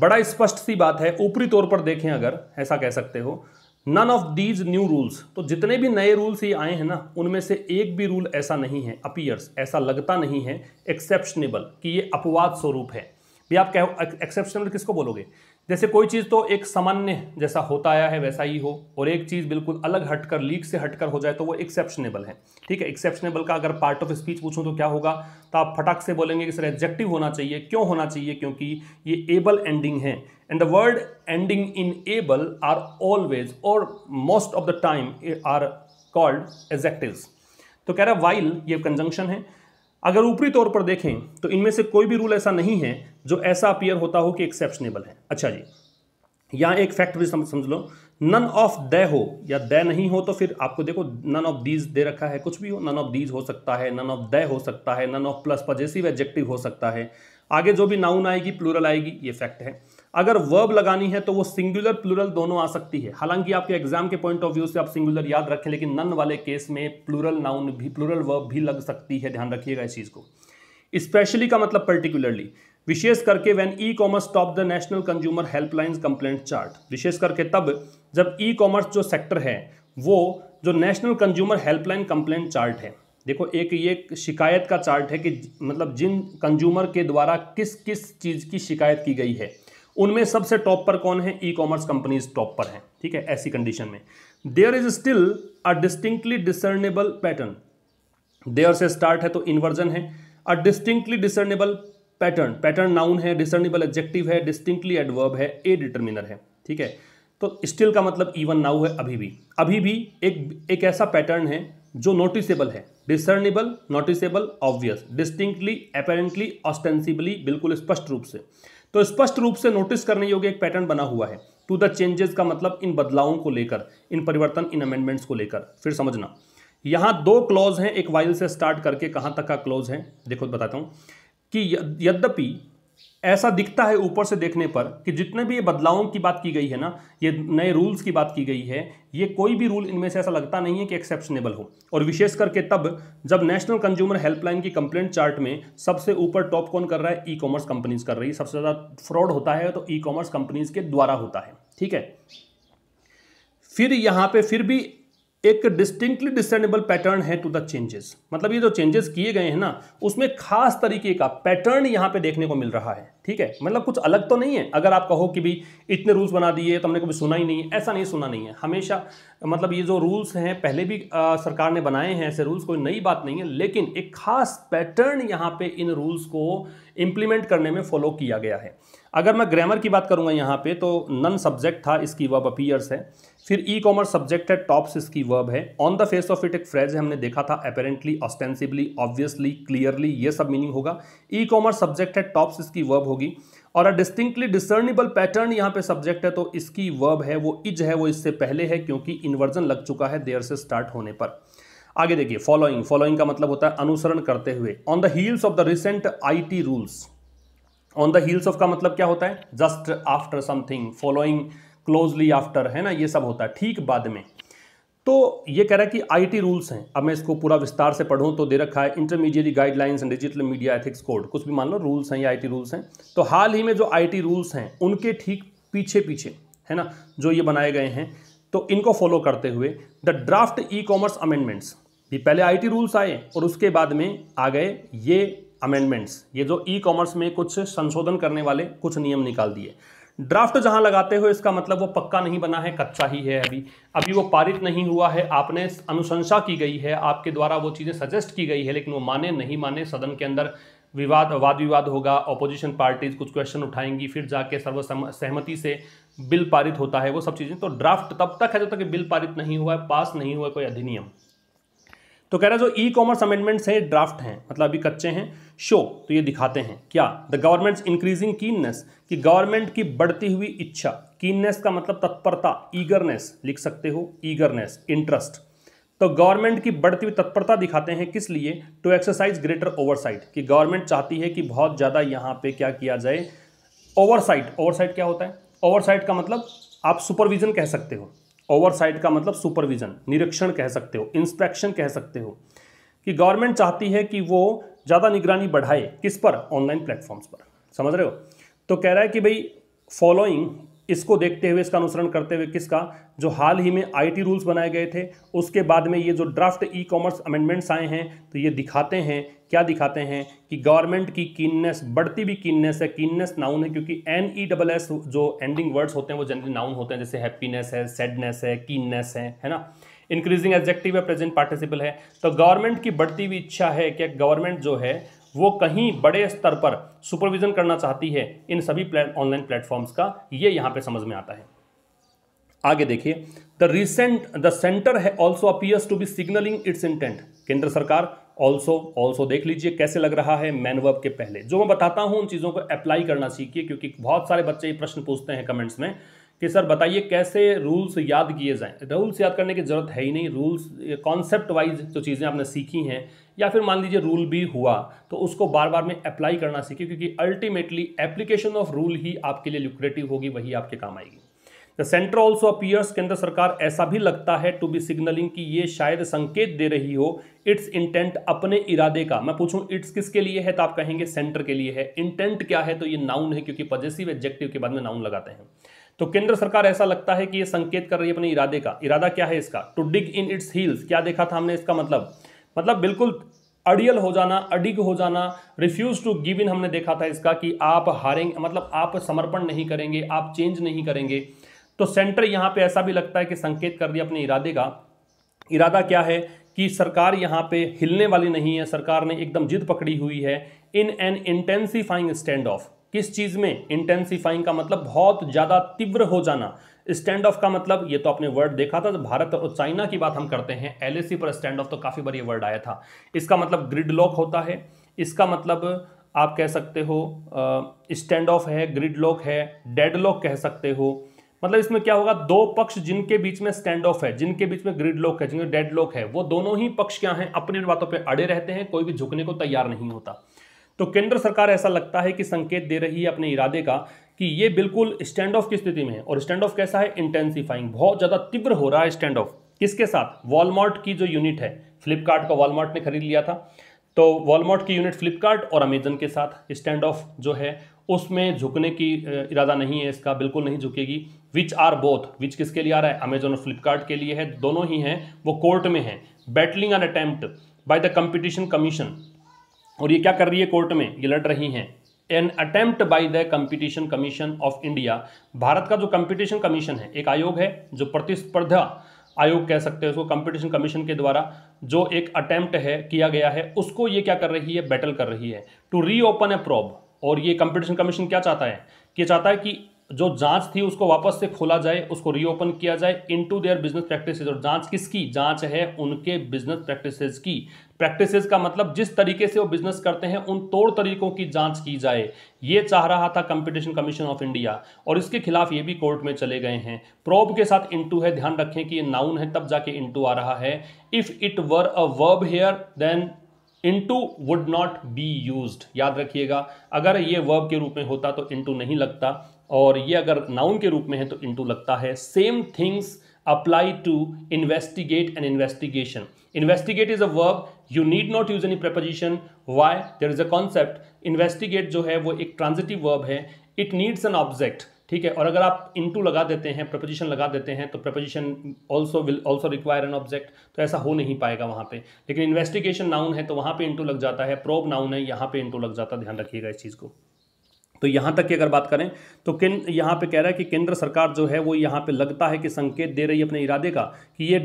बड़ा स्पष्ट सी बात है ऊपरी तौर पर देखें अगर ऐसा कह सकते हो none of these new rules तो जितने भी नए रूल्स ये आए हैं ना उनमें से एक भी रूल ऐसा नहीं है अपीयर्स ऐसा लगता नहीं है एक्सेप्शनेबल कि ये अपवाद स्वरूप है भी आप कहो एक्सेप्शनेबल किसको बोलोगे जैसे कोई चीज़ तो एक सामान्य जैसा होता आया है वैसा ही हो और एक चीज़ बिल्कुल अलग हटकर लीक से हटकर हो जाए तो वो एक्सेप्शनेबल है ठीक है एक्सेप्शनेबल का अगर पार्ट ऑफ स्पीच पूछूं तो क्या होगा तो आप फटाक से बोलेंगे कि सर एडजेक्टिव होना चाहिए क्यों होना चाहिए क्योंकि ये एबल एंडिंग है and the word ending in able are always और most of the time are called adjective तो कह रहा वाइल ये कंजंक्शन है अगर ऊपरी तौर पर देखें तो इनमें से कोई भी रूल ऐसा नहीं है जो ऐसा अपियर होता हो कि एक्सेप्शनेबल है अच्छा जी यहाँ एक फैक्ट भी समझ समझ लो नन ऑफ द हो या द नहीं हो तो फिर आपको देखो नन ऑफ दीज दे रखा है कुछ भी हो नन ऑफ दीज हो सकता है नन ऑफ द हो सकता है none of plus possessive adjective हो सकता है आगे जो भी नाउन आएगी प्लूरल आएगी ये फैक्ट है अगर वर्ब लगानी है तो वो सिंगुलर प्लूरल दोनों आ सकती है हालांकि आपके एग्जाम के पॉइंट ऑफ व्यू से आप सिंगुलर याद रखें लेकिन नन वाले केस में प्लूरल नाउन भी प्लूरल वर्ब भी लग सकती है ध्यान रखिएगा इस चीज़ को स्पेशली का मतलब पर्टिकुलरली विशेष करके when e commerce top the national consumer helpline complaint chart विशेष करके तब जब ई e कॉमर्स जो सेक्टर है वो जो national consumer helpline complaint chart है देखो एक ये शिकायत का चार्ट है कि मतलब जिन कंज्यूमर के द्वारा किस किस चीज़ की शिकायत की गई है उनमें सबसे टॉप पर कौन है ई कॉमर्स कंपनीज टॉप पर हैं ठीक है ऐसी कंडीशन में there is still a distinctly discernible pattern there से स्टार्ट है तो इन्वर्जन है a distinctly discernible pattern pattern noun है डिसर्नेबल एडजेक्टिव है डिस्टिंक्टली एडवर्ब है ए डिटर्मिनर है ठीक है तो स्टिल का मतलब इवन नाउ है अभी भी अभी भी एक एक ऐसा पैटर्न है जो नोटिसेबल है discernible noticeable obvious distinctly apparently ostensibly बिल्कुल स्पष्ट रूप से तो स्पष्ट रूप से नोटिस करने योग्य एक पैटर्न बना हुआ है टू द चेंजेस का मतलब इन बदलावों को लेकर इन परिवर्तन इन अमेंडमेंट्स को लेकर फिर समझना यहां दो क्लॉज हैं एक वाइल से स्टार्ट करके कहां तक का क्लॉज है देखो बताता हूं कि यद्यपि ऐसा दिखता है ऊपर से देखने पर कि जितने भी ये बदलावों की बात की गई है ना ये नए रूल्स की बात की गई है ये कोई भी रूल इनमें से ऐसा लगता नहीं है कि एक्सेप्शनेबल हो और विशेष करके तब जब नेशनल कंज्यूमर हेल्पलाइन की कंप्लेंट चार्ट में सबसे ऊपर टॉप कौन कर रहा है ई कॉमर्स कंपनीज कर रही है सबसे ज़्यादा फ्रॉड होता है तो ई कॉमर्स कंपनीज के द्वारा होता है ठीक है फिर यहाँ पे फिर भी एक डिस्टिंक्टली डिसनेबल पैटर्न है टू द चेंजेस मतलब ये जो चेंजेस किए गए हैं ना उसमें खास तरीके का पैटर्न यहाँ पे देखने को मिल रहा है ठीक है मतलब कुछ अलग तो नहीं है अगर आप कहो कि भाई इतने रूल्स बना दिए तो हमने कभी सुना ही नहीं है ऐसा नहीं सुना नहीं है हमेशा मतलब ये जो रूल्स हैं पहले भी आ, सरकार ने बनाए हैं ऐसे रूल्स कोई नई बात नहीं है लेकिन एक खास पैटर्न यहाँ पे इन रूल्स को इम्प्लीमेंट करने में फॉलो किया गया है अगर मैं ग्रामर की बात करूँगा यहाँ पे तो नन सब्जेक्ट था इसकी वब अपीयर्स है फिर ई कॉमर्स सब्जेक्ट है टॉप्स इसकी वर्ब है on the face of it एक फ्रेज हमने देखा था अपेरेंटली ऑस्टेंसिबली ऑब्वियसली क्लियरली ये सब मीनिंग होगा ई कॉमर्स सब्जेक्ट है टॉप्स इसकी वर्ब होगी और अ डिस्टिंक्टली डिसर्नेबल पैटर्न यहाँ पे सब्जेक्ट है तो इसकी वर्ब है वो इज है वो इससे पहले है क्योंकि इन्वर्जन लग चुका है देयर से स्टार्ट होने पर आगे देखिए फॉलोइंग फॉलोइंग का मतलब होता है अनुसरण करते हुए on the heels of the recent T rules on the heels of का मतलब क्या होता है just after something following closely after है ना ये सब होता है ठीक बाद में तो ये कह रहा है कि आईटी रूल्स हैं अब मैं इसको पूरा विस्तार से पढ़ूँ तो दे रखा है intermediate guidelines and digital media ethics code कुछ भी मान लो रूल्स हैं या आईटी रूल्स हैं तो हाल ही में जो आईटी रूल्स हैं उनके ठीक पीछे पीछे है ना जो ये बनाए गए हैं तो इनको फॉलो करते हुए the draft e commerce amendments ये पहले आई रूल्स आए और उसके बाद में आ गए ये अमेंडमेंट्स ये जो ई e कॉमर्स में कुछ संशोधन करने वाले कुछ नियम निकाल दिए ड्राफ्ट जहां लगाते हो इसका मतलब वो पक्का नहीं बना है कच्चा ही है अभी अभी वो पारित नहीं हुआ है आपने अनुशंसा की गई है आपके द्वारा वो चीज़ें सजेस्ट की गई है लेकिन वो माने नहीं माने सदन के अंदर विवाद वाद विवाद होगा अपोजिशन पार्टीज कुछ क्वेश्चन उठाएंगी फिर जाके सहमति से बिल पारित होता है वो सब चीज़ें तो ड्राफ्ट तब तक है जब तक बिल पारित नहीं हुआ है पास नहीं हुआ कोई अधिनियम तो कह रहा है जो ई कॉमर्स अमेंडमेंट्स हैं ड्राफ्ट हैं मतलब अभी कच्चे हैं शो तो ये दिखाते हैं क्या द गवर्नमेंट्स इंक्रीजिंग कीननेस कि गवर्नमेंट की बढ़ती हुई इच्छा कीननेस का मतलब तत्परता ईगरनेस लिख सकते हो ईगरनेस इंटरेस्ट तो गवर्नमेंट की बढ़ती हुई तत्परता दिखाते हैं किस लिए टू एक्सरसाइज ग्रेटर ओवरसाइट कि गवर्नमेंट चाहती है कि बहुत ज़्यादा यहाँ पे क्या किया जाए ओवरसाइट ओवरसाइट क्या होता है ओवरसाइट का मतलब आप सुपरविजन कह सकते हो ओवरसाइट का मतलब सुपरविजन निरीक्षण कह सकते हो इंस्पेक्शन कह सकते हो कि गवर्नमेंट चाहती है कि वो ज़्यादा निगरानी बढ़ाए किस पर ऑनलाइन प्लेटफॉर्म्स पर समझ रहे हो तो कह रहा है कि भाई फॉलोइंग इसको देखते हुए इसका अनुसरण करते हुए किसका जो हाल ही में आईटी रूल्स बनाए गए थे उसके बाद में ये जो ड्राफ्ट ई कॉमर्स अमेंडमेंट्स आए हैं तो ये दिखाते हैं क्या दिखाते हैं कि गवर्नमेंट की कीननेस बढ़ती भी कीननेस है कीननेस नाउन है क्योंकि एन ई डबल एस जो एंडिंग वर्ड्स होते हैं वो जनरली नाउन होते हैं जैसे हैप्पीनेस है सैडनेस है कीननेस है है ना इंक्रीजिंग एब्जेक्टिव है प्रेजेंट पार्टिसिपल है तो गवर्नमेंट की बढ़ती हुई इच्छा है कि गवर्नमेंट जो है वो कहीं बड़े स्तर पर सुपरविज़न करना चाहती है इन सभी ऑनलाइन प्लेटफॉर्म्स का ये यहाँ पे समझ में आता है आगे देखिए द रिसेंट द सेंटर है also appears to be signalling its intent केंद्र सरकार ऑल्सो ऑल्सो देख लीजिए कैसे लग रहा है मैनवर्ब के पहले जो मैं बताता हूँ उन चीज़ों को अप्लाई करना सीखिए क्योंकि बहुत सारे बच्चे ये प्रश्न पूछते हैं कमेंट्स में कि सर बताइए कैसे रूल्स याद किए जाएं रूल्स याद करने की ज़रूरत है ही नहीं रूल्स कॉन्सेप्ट वाइज जो चीज़ें आपने सीखी हैं या फिर मान लीजिए रूल भी हुआ तो उसको बार बार में अप्लाई करना सीखे क्योंकि अल्टीमेटली एप्लीकेशन ऑफ रूल ही आपके लिए लुक्रेटिव होगी वही आपके काम आएगी द सेंटर ऑल्सो अपियर्स केंद्र सरकार ऐसा भी लगता है टू बी सिग्नलिंग कि ये शायद संकेत दे रही हो इट्स इंटेंट अपने इरादे का मैं पूछूं इट्स किसके लिए है तो आप कहेंगे सेंटर के लिए है इंटेंट क्या है तो ये नाउन है क्योंकि पॉजिटिव एब्जेक्टिव के बाद में नाउन लगाते हैं तो केंद्र सरकार ऐसा लगता है कि ये संकेत कर रही है अपने इरादे का इरादा क्या है इसका to dig in its heels क्या देखा था हमने इसका मतलब मतलब बिल्कुल अड़ियल हो जाना अडिग हो जाना रिफ्यूज टू गिव इन हमने देखा था इसका कि आप हारेंगे मतलब आप समर्पण नहीं करेंगे आप चेंज नहीं करेंगे तो सेंटर यहाँ पे ऐसा भी लगता है कि संकेत कर दिया अपने इरादे का इरादा क्या है कि सरकार यहाँ पे हिलने वाली नहीं है सरकार ने एकदम जिद पकड़ी हुई है in an intensifying stand off किस चीज़ में इंटेंसीफाइंग का मतलब बहुत ज़्यादा तीव्र हो जाना स्टैंड ऑफ का मतलब ये तो आपने वर्ड देखा था तो भारत और चाइना की बात हम करते हैं एल पर स्टैंड ऑफ तो काफ़ी बार ये वर्ड आया था इसका मतलब ग्रिड लॉक होता है इसका मतलब आप कह सकते हो स्टैंड ऑफ है ग्रिड लॉक है डेड लॉक कह सकते हो मतलब इसमें क्या होगा दो पक्ष जिनके बीच में स्टैंड ऑफ है जिनके बीच में ग्रिड लॉक है जिनके डेड लॉक है वो दोनों ही पक्ष क्या हैं अपनी बातों पर अड़े रहते हैं कोई भी झुकने को तैयार नहीं होता तो केंद्र सरकार ऐसा लगता है कि संकेत दे रही है अपने इरादे का कि ये बिल्कुल स्टैंड ऑफ की स्थिति में है और स्टैंड ऑफ कैसा है इंटेंसिफाइंग बहुत ज़्यादा तीव्र हो रहा है स्टैंड ऑफ किसके साथ वॉलमार्ट की जो यूनिट है फ्लिपकार्ट का वॉलमार्ट ने खरीद लिया था तो वॉलमार्ट की यूनिट फ्लिपकार्ट और अमेजन के साथ स्टैंड ऑफ जो है उसमें झुकने की इरादा नहीं है इसका बिल्कुल नहीं झुकेगी विच आर बोथ विच किसके लिए आ रहा है अमेजोन और फ्लिपकार्ट के लिए है दोनों ही हैं वो कोर्ट में हैं battling an attempt by the competition commission और ये क्या कर रही है कोर्ट में ये लड़ रही हैं an attempt by the competition commission of India Bharat का जो कंपटीशन कमीशन है एक आयोग है जो प्रतिस्पर्धा आयोग कह सकते हैं उसको कंपटीशन कमीशन के द्वारा जो एक अटेम्प्ट है किया गया है उसको ये क्या कर रही है बैटल कर रही है टू रीओपन ए प्रॉब और ये कंपटीशन कमीशन क्या चाहता है कि चाहता है कि जो जांच थी उसको वापस से खोला जाए उसको रीओपन किया जाए इनटू देयर बिजनेस प्रैक्टिस और जांच किसकी जांच है उनके बिजनेस प्रैक्टिसेस की प्रैक्टिसेस का मतलब जिस तरीके से वो बिजनेस करते हैं उन तौर तरीकों की जांच की जाए ये चाह रहा था कंपटीशन कमीशन ऑफ इंडिया और इसके खिलाफ ये भी कोर्ट में चले गए हैं प्रोब के साथ इंटू है ध्यान रखें कि ये नाउन है तब जाके इंटू आ रहा है if it were a verb here then into would not be use याद रखिएगा अगर ये वर्ब के रूप में होता तो इंटू नहीं लगता और ये अगर नाउन के रूप में है तो इंटू लगता है same things apply to investigate and investigation investigate is a verb you need not use any preposition why there is a concept investigate जो है वो एक ट्रांजिटिव वर्ब है इट नीड्स एन ऑब्जेक्ट ठीक है और अगर आप इंटू लगा देते हैं प्रपोजिशन लगा देते हैं तो preposition also will also require an object तो ऐसा हो नहीं पाएगा वहाँ पे लेकिन इन्वेस्टिगेशन नाउन है तो वहाँ पे इंटू लग जाता है प्रोब नाउन है यहाँ पे इंटू लग जाता है ध्यान रखिएगा इस चीज़ को तो यहां तक की अगर बात करें तो यहां पर पे कह रहा है कि केंद्र सरकार जो है वो यहां पे लगता है कि संकेत दे रही है अपने इरादे का कि ये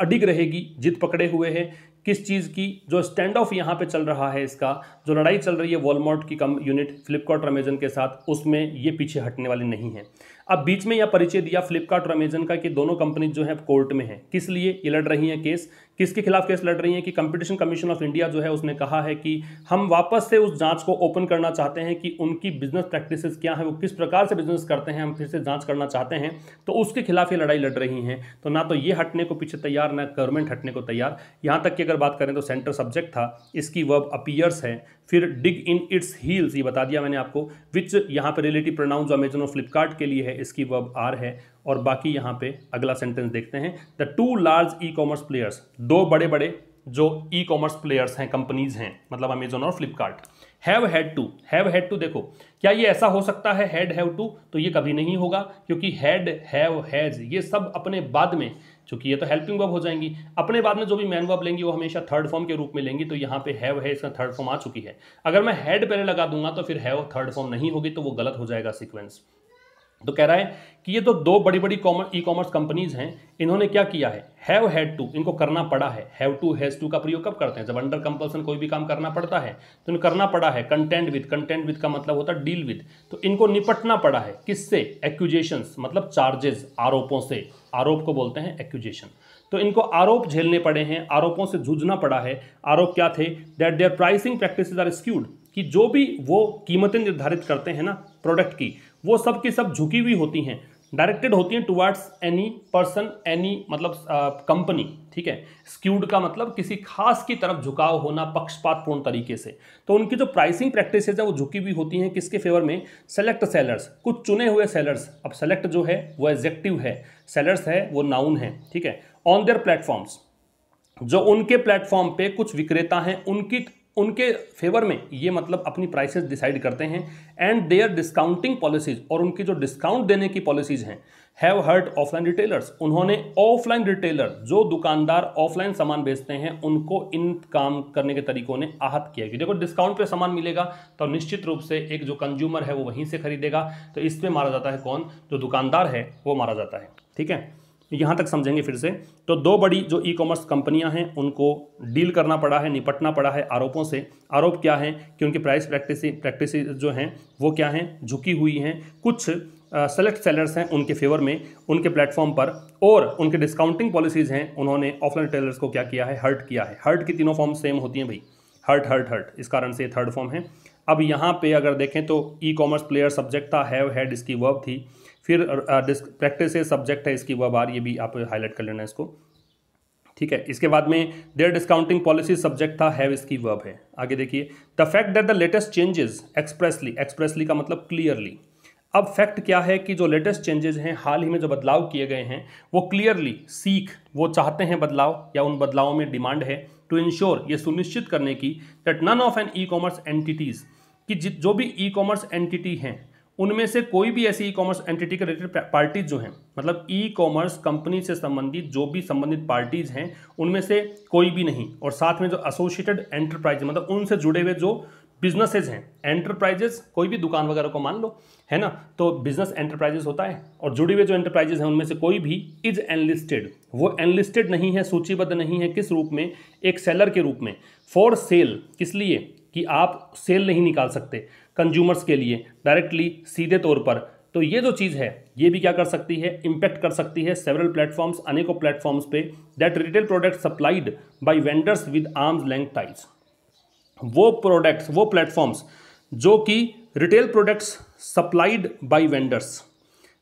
अडिग रहेगी जिद पकड़े हुए है किस चीज़ की जो स्टैंड ऑफ यहाँ पे चल रहा है इसका जो लड़ाई चल रही है वॉलमार्ट की कम यूनिट फ्लिपकार्ट अमेजन के साथ उसमें ये पीछे हटने वाली नहीं है अब बीच में यह परिचय दिया फ्लिपकार्ट अमेजन का कि दोनों कंपनी जो है कोर्ट में है किस लिए ये लड़ रही हैं केस किसके खिलाफ केस लड़ रही हैं कि कंपटीशन कमीशन ऑफ इंडिया जो है उसने कहा है कि हम वापस से उस जांच को ओपन करना चाहते हैं कि उनकी बिजनेस प्रैक्टिसेस क्या है वो किस प्रकार से बिजनेस करते हैं हम फिर से जांच करना चाहते हैं तो उसके खिलाफ ये लड़ाई लड़ रही हैं तो ना तो ये हटने को पीछे तैयार ना गवर्नमेंट हटने को तैयार यहाँ तक की अगर बात करें तो सेंटर सब्जेक्ट था इसकी वर्ब अपीयर्स है फिर डिग इन इट्स हील्स ये बता दिया मैंने आपको विच यहाँ पे रिलेटिव प्रोनाउंस अमेजन और फ्लिपकार्ट के लिए है इसकी वर्ब आर है और बाकी यहाँ पे अगला सेंटेंस देखते हैं the two large e commerce players दो बड़े बड़े जो ई कॉमर्स प्लेयर्स हैं कंपनीज हैं मतलब अमेजन और Flipkart have had to have had to देखो क्या ये ऐसा हो सकता है हैड हैव टू तो ये कभी नहीं होगा क्योंकि हैड हैव हैज ये सब अपने बाद में चूंकि ये तो हेल्पिंग वर्ब हो जाएंगी अपने बाद में जो भी मैन वर्ब लेंगी वो हमेशा थर्ड फॉर्म के रूप में लेंगी तो यहाँ पे हैव है इसका थर्ड फॉर्म आ चुकी है अगर मैं हैड पहले लगा दूंगा तो फिर हैव थर्ड फॉर्म नहीं होगी तो वो गलत हो जाएगा सिक्वेंस तो कह रहा है कि ये तो दो बड़ी बड़ी ई कॉमर्स कंपनीज हैं इन्होंने क्या किया है हैव हैड टू इनको करना पड़ा है हैव टू हैज टू का प्रयोग कब करते हैं जब अंडर कंपल्सन कोई भी काम करना पड़ता है तो इन्हें करना पड़ा है कंटेंट विद कंटेंट विद का मतलब होता है डील विद तो इनको निपटना पड़ा है किससे एक्यूजेशन मतलब चार्जेस आरोपों से आरोप को बोलते हैं एक्यूजेशन तो इनको आरोप झेलने पड़े हैं आरोपों से जूझना पड़ा है आरोप क्या थे that their pricing practice are skewed कि जो भी वो कीमतें निर्धारित करते हैं ना प्रोडक्ट की वो सब की सब झुकी हुई होती हैं डायरेक्टेड होती हैं टुवार्ड्स एनी पर्सन एनी मतलब कंपनी ठीक है स्क्यूड का मतलब किसी खास की तरफ झुकाव होना पक्षपातपूर्ण तरीके से तो उनकी जो प्राइसिंग प्रैक्टिस है वो झुकी हुई होती हैं किसके फेवर में सेलेक्ट सेलर्स कुछ चुने हुए सेलर्स अब सेलेक्ट जो है वो एजेक्टिव है सेलर्स है वो नाउन है ठीक है ऑन देयर प्लेटफॉर्म्स जो उनके प्लेटफॉर्म पे कुछ विक्रेता हैं उनकी उनके फेवर में ये मतलब अपनी प्राइसेस डिसाइड करते हैं एंड देयर डिस्काउंटिंग पॉलिसीज और उनकी जो डिस्काउंट देने की पॉलिसीज हैं हैव हर्ट ऑफलाइन रिटेलर्स उन्होंने ऑफलाइन रिटेलर जो दुकानदार ऑफलाइन सामान बेचते हैं उनको इन काम करने के तरीकों ने आहत किया कि देखो डिस्काउंट पे सामान मिलेगा तो निश्चित रूप से एक जो कंज्यूमर है वो वहीं से खरीदेगा तो इसमें मारा जाता है कौन जो दुकानदार है वो मारा जाता है ठीक है यहाँ तक समझेंगे फिर से तो दो बड़ी जो ई कॉमर्स कंपनियाँ हैं उनको डील करना पड़ा है निपटना पड़ा है आरोपों से आरोप क्या है कि उनकी प्राइस प्रैक्टिस प्रैक्टिस जो हैं वो क्या हैं झुकी हुई हैं कुछ सेलेक्ट सेलर्स हैं उनके फेवर में उनके प्लेटफॉर्म पर और उनके डिस्काउंटिंग पॉलिसीज़ हैं उन्होंने ऑफलाइन टेलर्स को क्या किया है हर्ट किया है हर्ट की तीनों फॉर्म सेम होती हैं भाई हर्ट हर्ट हर्ट इस कारण से थर्ड फॉर्म है अब यहाँ पे अगर देखें तो ई कॉमर्स प्लेयर सब्जेक्ट था हैव हैड इसकी वर्ब थी फिर प्रैक्टिस है सब्जेक्ट है इसकी वह बार ये भी आप हाईलाइट कर लेना इसको ठीक है इसके बाद में देयर डिस्काउंटिंग पॉलिसी सब्जेक्ट था हैव इसकी वर्ब है आगे देखिए the fact that the latest changes expressly expressly का मतलब क्लियरली अब फैक्ट क्या है कि जो लेटेस्ट चेंजेस हैं हाल ही में जो बदलाव किए गए हैं वो क्लियरली सीख वो चाहते हैं बदलाव या उन बदलावों में डिमांड है टू इंश्योर ये सुनिश्चित करने की that none of an e commerce entities कि जो भी ई कॉमर्स एंटिटी हैं उनमें से कोई भी ऐसी ई कॉमर्स एंटिटी के रिलेटेड पार्टीज जो हैं मतलब ई कॉमर्स कंपनी से संबंधित जो भी संबंधित पार्टीज हैं उनमें से कोई भी नहीं और साथ में जो एसोसिएटेड एंटरप्राइज मतलब उनसे जुड़े हुए जो बिजनेसेस हैं एंटरप्राइजेस कोई भी दुकान वगैरह को मान लो है ना तो बिजनेस एंटरप्राइजेस होता है और जुड़े हुए जो एंटरप्राइजेस हैं उनमें से कोई भी इज एनलिस्टेड वो एनलिस्टेड नहीं है सूचीबद्ध नहीं है किस रूप में एक सेलर के रूप में फॉर सेल किस लिए कि आप सेल नहीं निकाल सकते कंज्यूमर्स के लिए डायरेक्टली सीधे तौर पर तो ये जो चीज़ है ये भी क्या कर सकती है इम्पैक्ट कर सकती है सेवरल प्लेटफॉर्म्स अनेकों प्लेटफॉर्म्स पे that retail product supplied by vendors with arm's length ties वो प्रोडक्ट्स वो प्लेटफॉर्म्स जो कि retail products supplied by vendors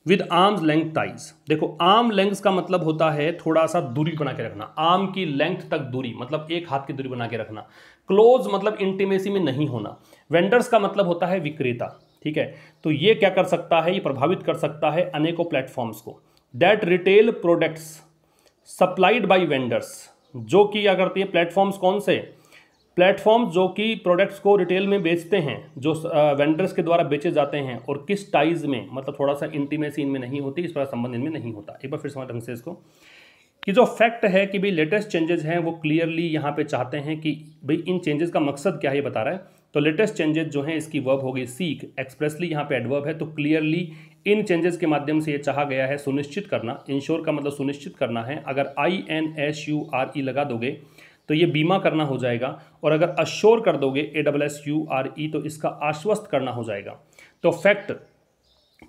with arm's length ties देखो आर्म लेंग्स का मतलब होता है थोड़ा सा दूरी बना के रखना आर्म की लेंथ तक दूरी मतलब एक हाथ की दूरी बना के रखना क्लोज मतलब इंटीमेसी में नहीं होना वेंडर्स का मतलब होता है विक्रेता ठीक है तो ये क्या कर सकता है ये प्रभावित कर सकता है अनेकों प्लेटफॉर्म्स को that retail products supplied by vendors जो कि क्या करती है प्लेटफॉर्म्स कौन से प्लेटफॉर्म जो कि प्रोडक्ट्स को रिटेल में बेचते हैं जो वेंडर्स के द्वारा बेचे जाते हैं और किस टाइज में मतलब थोड़ा सा इंटीमेसी इनमें नहीं होती इस पर संबंध इनमें नहीं होता एक बार फिर समझ ढंग से इसको कि जो फैक्ट है कि भाई लेटेस्ट चेंजेस हैं वो क्लियरली यहाँ पे चाहते हैं कि भाई इन चेंजेस का मकसद क्या है ये बता रहा है तो लेटेस्ट चेंजेस जो हैं इसकी वर्ब होगी सीक एक्सप्रेसली यहाँ पे एडवर्ब है तो क्लियरली इन चेंजेस के माध्यम से ये चाहा गया है सुनिश्चित करना इंश्योर का मतलब सुनिश्चित करना है अगर I N S U R E लगा दोगे तो ये बीमा करना हो जाएगा और अगर अश्योर कर दोगे A double S U R E तो इसका आश्वस्त करना हो जाएगा तो फैक्ट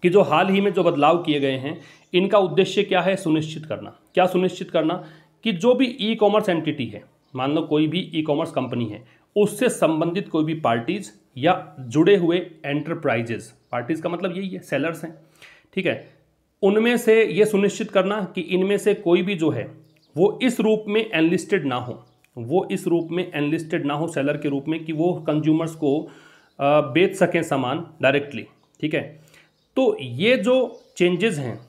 कि जो हाल ही में जो बदलाव किए गए हैं इनका उद्देश्य क्या है सुनिश्चित करना क्या सुनिश्चित करना कि जो भी ई कॉमर्स एंटिटी है मान लो कोई भी ई कॉमर्स कंपनी है उससे संबंधित कोई भी पार्टीज या जुड़े हुए एंटरप्राइजेज पार्टीज का मतलब यही है सेलर्स हैं ठीक है उनमें से ये सुनिश्चित करना कि इनमें से कोई भी जो है वो इस रूप में एनलिस्टेड ना हो वो इस रूप में एनलिस्टेड ना हो सेलर के रूप में कि वो कंज्यूमर्स को बेच सकें सामान डायरेक्टली ठीक है तो ये जो चेंजेस हैं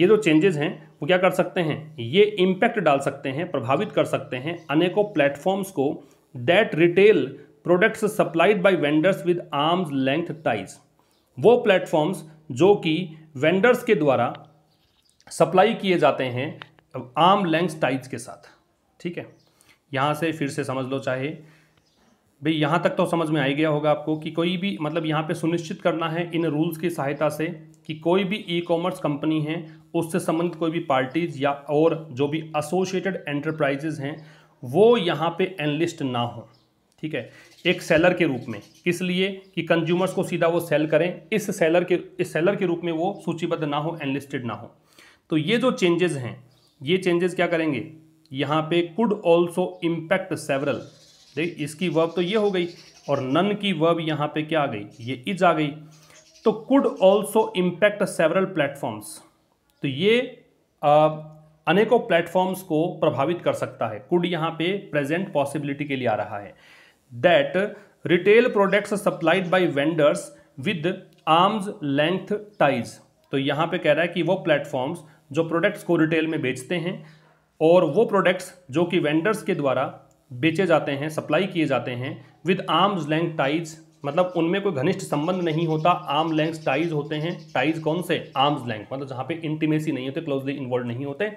ये जो चेंजेस हैं वो क्या कर सकते हैं ये इम्पैक्ट डाल सकते हैं प्रभावित कर सकते हैं अनेकों प्लेटफॉर्म्स को that retail products supplied by vendors with arm's length ties वो प्लेटफॉर्म्स जो कि वेंडर्स के द्वारा सप्लाई किए जाते हैं आर्म लेंथ टाइज के साथ ठीक है यहाँ से फिर से समझ लो चाहे भाई यहाँ तक तो समझ में आ गया होगा आपको कि कोई भी मतलब यहाँ पे सुनिश्चित करना है इन रूल्स की सहायता से कि कोई भी ई कॉमर्स कंपनी है उससे संबंधित कोई भी पार्टीज या और जो भी एसोसिएटेड एंटरप्राइजेज हैं वो यहाँ पे एनलिस्ट ना हो ठीक है एक सेलर के रूप में इसलिए कि कंज्यूमर्स को सीधा वो सेल करें इस सेलर के इस सेलर के रूप में वो सूचीबद्ध ना हो एनलिस्टेड ना हो तो ये जो चेंजेस हैं ये चेंजेस क्या करेंगे यहाँ पे कुड ऑल्सो इम्पैक्ट सेवरल देख इसकी वर्ब तो ये हो गई और नन की वर्ब यहाँ पे क्या आ गई ये इज आ गई तो could also impact several platforms तो ये आ, अनेकों प्लेटफॉर्म्स को प्रभावित कर सकता है कुड यहाँ पे प्रेजेंट पॉसिबिलिटी के लिए आ रहा है that retail products supplied by vendors with arm's length ties तो यहाँ पे कह रहा है कि वो प्लेटफॉर्म्स जो प्रोडक्ट्स को रिटेल में बेचते हैं और वो प्रोडक्ट्स जो कि वेंडर्स के द्वारा बेचे जाते हैं सप्लाई किए जाते हैं विद आर्म्स लेंथ टाइज मतलब उनमें कोई घनिष्ठ संबंध नहीं होता आर्म लेंथ टाइज होते हैं टाइज कौन से आर्म्स लेंथ मतलब जहाँ पे इंटीमेसी नहीं होते क्लोजली इन्वॉल्व नहीं होते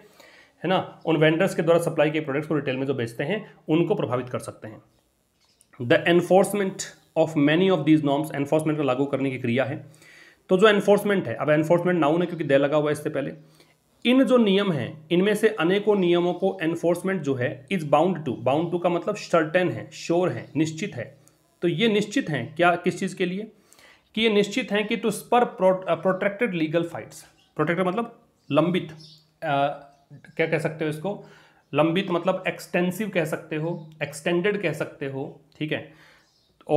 है ना उन वेंडर्स के द्वारा सप्लाई के प्रोडक्ट्स को रिटेल में जो बेचते हैं उनको प्रभावित कर सकते हैं the enforcement of many of these norms enforcement को लागू करने की क्रिया है तो जो एनफोर्समेंट है अब एनफोर्समेंट नाउन है क्योंकि दे लगा हुआ है इससे पहले इन जो नियम हैं इनमें से अनेकों नियमों को एनफोर्समेंट जो है is bound to bound to का मतलब सर्टेन है श्योर है निश्चित है तो ये निश्चित हैं क्या किस चीज़ के लिए कि ये निश्चित हैं कि to spur protracted legal fights protracted मतलब लंबित uh, क्या कह सकते हो इसको लंबित मतलब एक्सटेंसिव कह सकते हो एक्सटेंडेड कह सकते हो ठीक है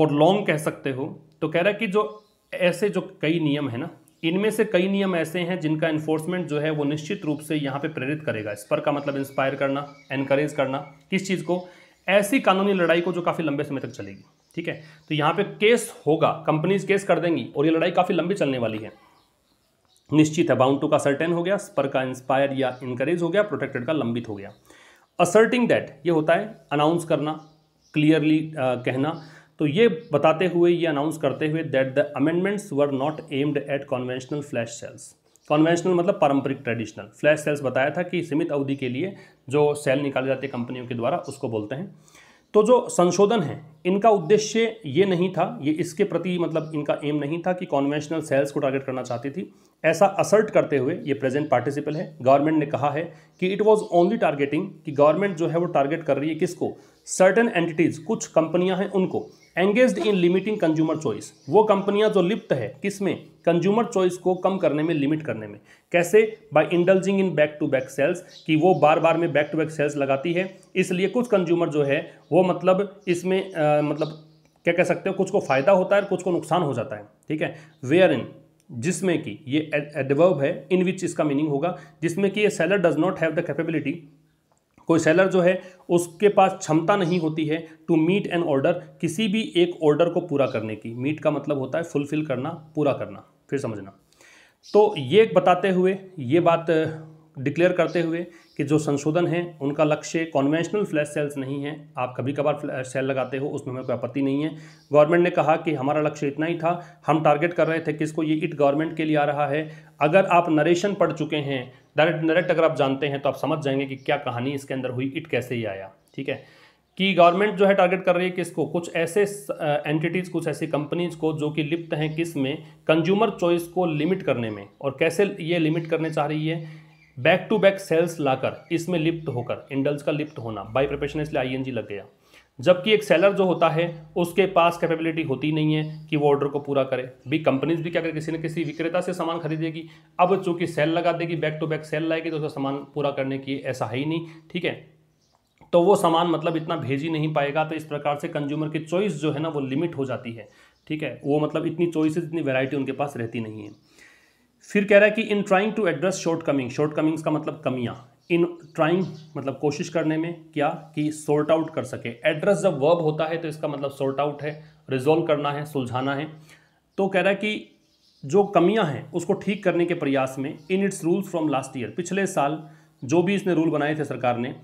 और लॉन्ग कह सकते हो तो कह रहा है कि जो ऐसे जो कई नियम है ना इनमें से कई नियम ऐसे हैं जिनका इन्फोर्समेंट जो है वो निश्चित रूप से यहाँ पे प्रेरित करेगा इस पर का मतलब इंस्पायर करना एनकरेज करना किस चीज़ को ऐसी कानूनी लड़ाई को जो काफ़ी लंबे समय तक चलेगी ठीक है तो यहाँ पे केस होगा कंपनीज केस कर देंगी और ये लड़ाई काफ़ी लंबी चलने वाली है निश्चित है बाउंड टू का सर्टेन हो गया स्पर का इंस्पायर या इनकरेज हो गया प्रोटेक्टेड का लंबित हो गया असर्टिंग दैट ये होता है अनाउंस करना क्लियरली कहना तो ये बताते हुए ये अनाउंस करते हुए that the amendments were not aimed at conventional flash sales conventional मतलब पारंपरिक ट्रेडिशनल फ्लैश सेल्स बताया था कि सीमित अवधि के लिए जो सेल निकाले जाते हैं कंपनियों के द्वारा उसको बोलते हैं तो जो संशोधन है इनका उद्देश्य ये नहीं था ये इसके प्रति मतलब इनका एम नहीं था कि कॉन्वेंशनल सेल्स को टारगेट करना चाहती थी ऐसा असर्ट करते हुए ये प्रेजेंट पार्टिसिपल है गवर्नमेंट ने कहा है कि इट वाज ओनली टारगेटिंग कि गवर्नमेंट जो है वो टारगेट कर रही है किसको सर्टन एंटिटीज कुछ कंपनियां हैं उनको engage in limiting consumer choice वो कंपनियां जो लिप्त है किसमें कंज्यूमर चॉइस को कम करने में लिमिट करने में कैसे by indulging in back to back sales कि वो बार बार में बैक टू बैक सेल्स लगाती है इसलिए कुछ कंज्यूमर जो है वो मतलब इसमें आ, मतलब क्या कह सकते हो कुछ को फ़ायदा होता है कुछ को नुकसान हो जाता है ठीक है वेयर इन जिसमें कि ये एडवर्व है इन विच इसका मीनिंग होगा जिसमें कि ये seller does not have the capability कोई सेलर जो है उसके पास क्षमता नहीं होती है टू मीट एन ऑर्डर किसी भी एक ऑर्डर को पूरा करने की मीट का मतलब होता है फुलफिल करना पूरा करना फिर समझना तो ये बताते हुए ये बात डिक्लेयर करते हुए कि जो संशोधन है उनका लक्ष्य कॉन्वेंशनल फ्लैश सेल्स नहीं है आप कभी कभार फ्लैश सेल लगाते हो उसमें हमें कोई आपत्ति नहीं है गवर्नमेंट ने कहा कि हमारा लक्ष्य इतना ही था हम टारगेट कर रहे थे किसको ये इट गवर्नमेंट के लिए आ रहा है अगर आप नरेशन पढ़ चुके हैं डायरेक्ट डायरेक्ट अगर आप जानते हैं तो आप समझ जाएंगे कि क्या कहानी इसके अंदर हुई इट कैसे ही आया ठीक है कि गवर्नमेंट जो है टारगेट कर रही है किसको कुछ ऐसे एंटिटीज़ कुछ ऐसी कंपनीज़ को जो कि लिप्त हैं किस में कंज्यूमर चॉइस को लिमिट करने में और कैसे ये लिमिट करने चाह रही है बैक टू बैक सेल्स लाकर इसमें लिप्त होकर इंडल्स का लिप्त होना बाई प्रोफेशन इसलिए आई लग गया जबकि एक सेलर जो होता है उसके पास कैपेबिलिटी होती नहीं है कि वो ऑर्डर को पूरा करे भी कंपनीज भी क्या करे किसी न किसी विक्रेता से सामान खरीदेगी अब चूंकि सेल लगा देगी बैक टू बैक सेल लाएगी तो उसका सामान पूरा करने की ऐसा है ही नहीं ठीक है तो वो सामान मतलब इतना भेज ही नहीं पाएगा तो इस प्रकार से कंज्यूमर की चॉइस जो है ना वो लिमिट हो जाती है ठीक है वो मतलब इतनी चॉइसेस इतनी वैरायटी उनके पास रहती नहीं है फिर कह रहा है कि in trying to address shortcoming shortcomings का मतलब कमियाँ इन ट्राइंग मतलब कोशिश करने में क्या कि सॉर्ट आउट कर सके एड्रेस जब वर्ब होता है तो इसका मतलब सॉर्ट आउट है रिजोल्व करना है सुलझाना है तो कह रहा है कि जो कमियां हैं उसको ठीक करने के प्रयास में in its rules from last year पिछले साल जो भी इसने रूल बनाए थे सरकार ने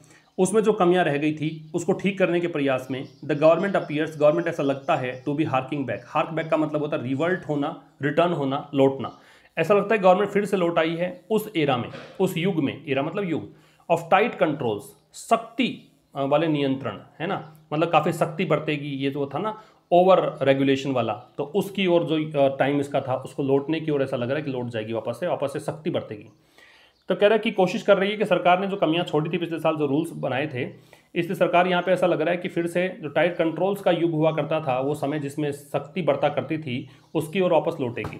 उसमें जो कमियां रह गई थी उसको ठीक करने के प्रयास में द गवर्नमेंट अपीयर्स गवर्नमेंट ऐसा लगता है to be harking back hark back का मतलब होता है रिवर्ट होना रिटर्न होना लौटना ऐसा लगता है गवर्नमेंट फिर से लौट आई है उस एरा में उस युग में एरा मतलब युग ऑफ टाइट कंट्रोल्स सख्ती वाले नियंत्रण है ना मतलब काफ़ी सख्ती बरतेगी ये जो था ना ओवर रेगुलेशन वाला तो उसकी ओर जो टाइम इसका था उसको लौटने की ओर ऐसा लग रहा है कि लौट जाएगी वापस से वापस से सख्ती बरतेगी तो कह रहा है कि कोशिश कर रही है कि सरकार ने जो कमियां छोड़ी थी पिछले साल जो रूल्स बनाए थे इसलिए सरकार यहाँ पे ऐसा लग रहा है कि फिर से जो टाइट कंट्रोल्स का युग हुआ करता था वो समय जिसमें सख्ती बरता करती थी उसकी ओर वापस लौटेगी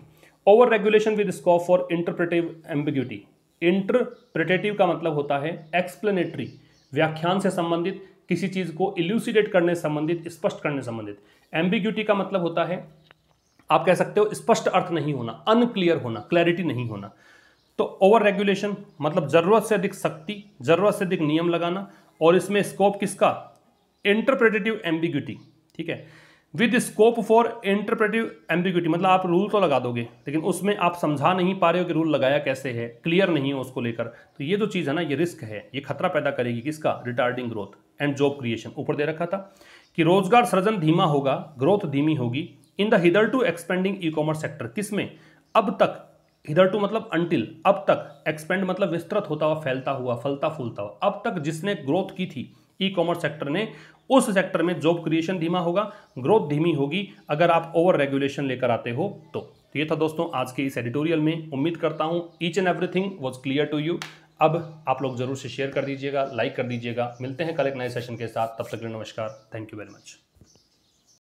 over regulation with scope for interpretive ambiguity interpretative का मतलब होता है एक्सप्लेनेटरी व्याख्यान से संबंधित किसी चीज़ को इल्यूसिडेट करने संबंधित स्पष्ट करने संबंधित एम्बिग्यूटी का मतलब होता है आप कह सकते हो स्पष्ट अर्थ नहीं होना अनक्लियर होना क्लैरिटी नहीं होना तो ओवर रेगुलेशन मतलब ज़रूरत से अधिक शक्ति ज़रूरत से अधिक नियम लगाना और इसमें स्कोप किसका इंटरप्रेटेटिव एम्बिग्यूटी ठीक है with scope for interpretive ambiguity मतलब आप रूल तो लगा दोगे लेकिन उसमें आप समझा नहीं पा रहे हो कि रूल लगाया कैसे है क्लियर नहीं है उसको लेकर तो ये जो चीज़ है ना ये रिस्क है ये खतरा पैदा करेगी किसका retarding growth and job creation ऊपर दे रखा था कि रोजगार सृजन धीमा होगा ग्रोथ धीमी होगी in the hitherto expanding e commerce sector किसमें अब तक हिदर टू मतलब अंटिल अब तक एक्सपेंड मतलब विस्तृत होता हुआ फैलता हुआ फलता फूलता हुआ अब तक जिसने ग्रोथ की थी ई कॉमर्स सेक्टर ने उस सेक्टर में जॉब क्रिएशन धीमा होगा ग्रोथ धीमी होगी अगर आप ओवर रेगुलेशन लेकर आते हो तो तो ये था दोस्तों आज के इस एडिटोरियल में उम्मीद करता हूँ each and everything was clear to you अब आप लोग जरूर से शेयर कर दीजिएगा लाइक कर दीजिएगा मिलते हैं कल एक नए सेशन के साथ तब तक के लिए नमस्कार थैंक यू वेरी मच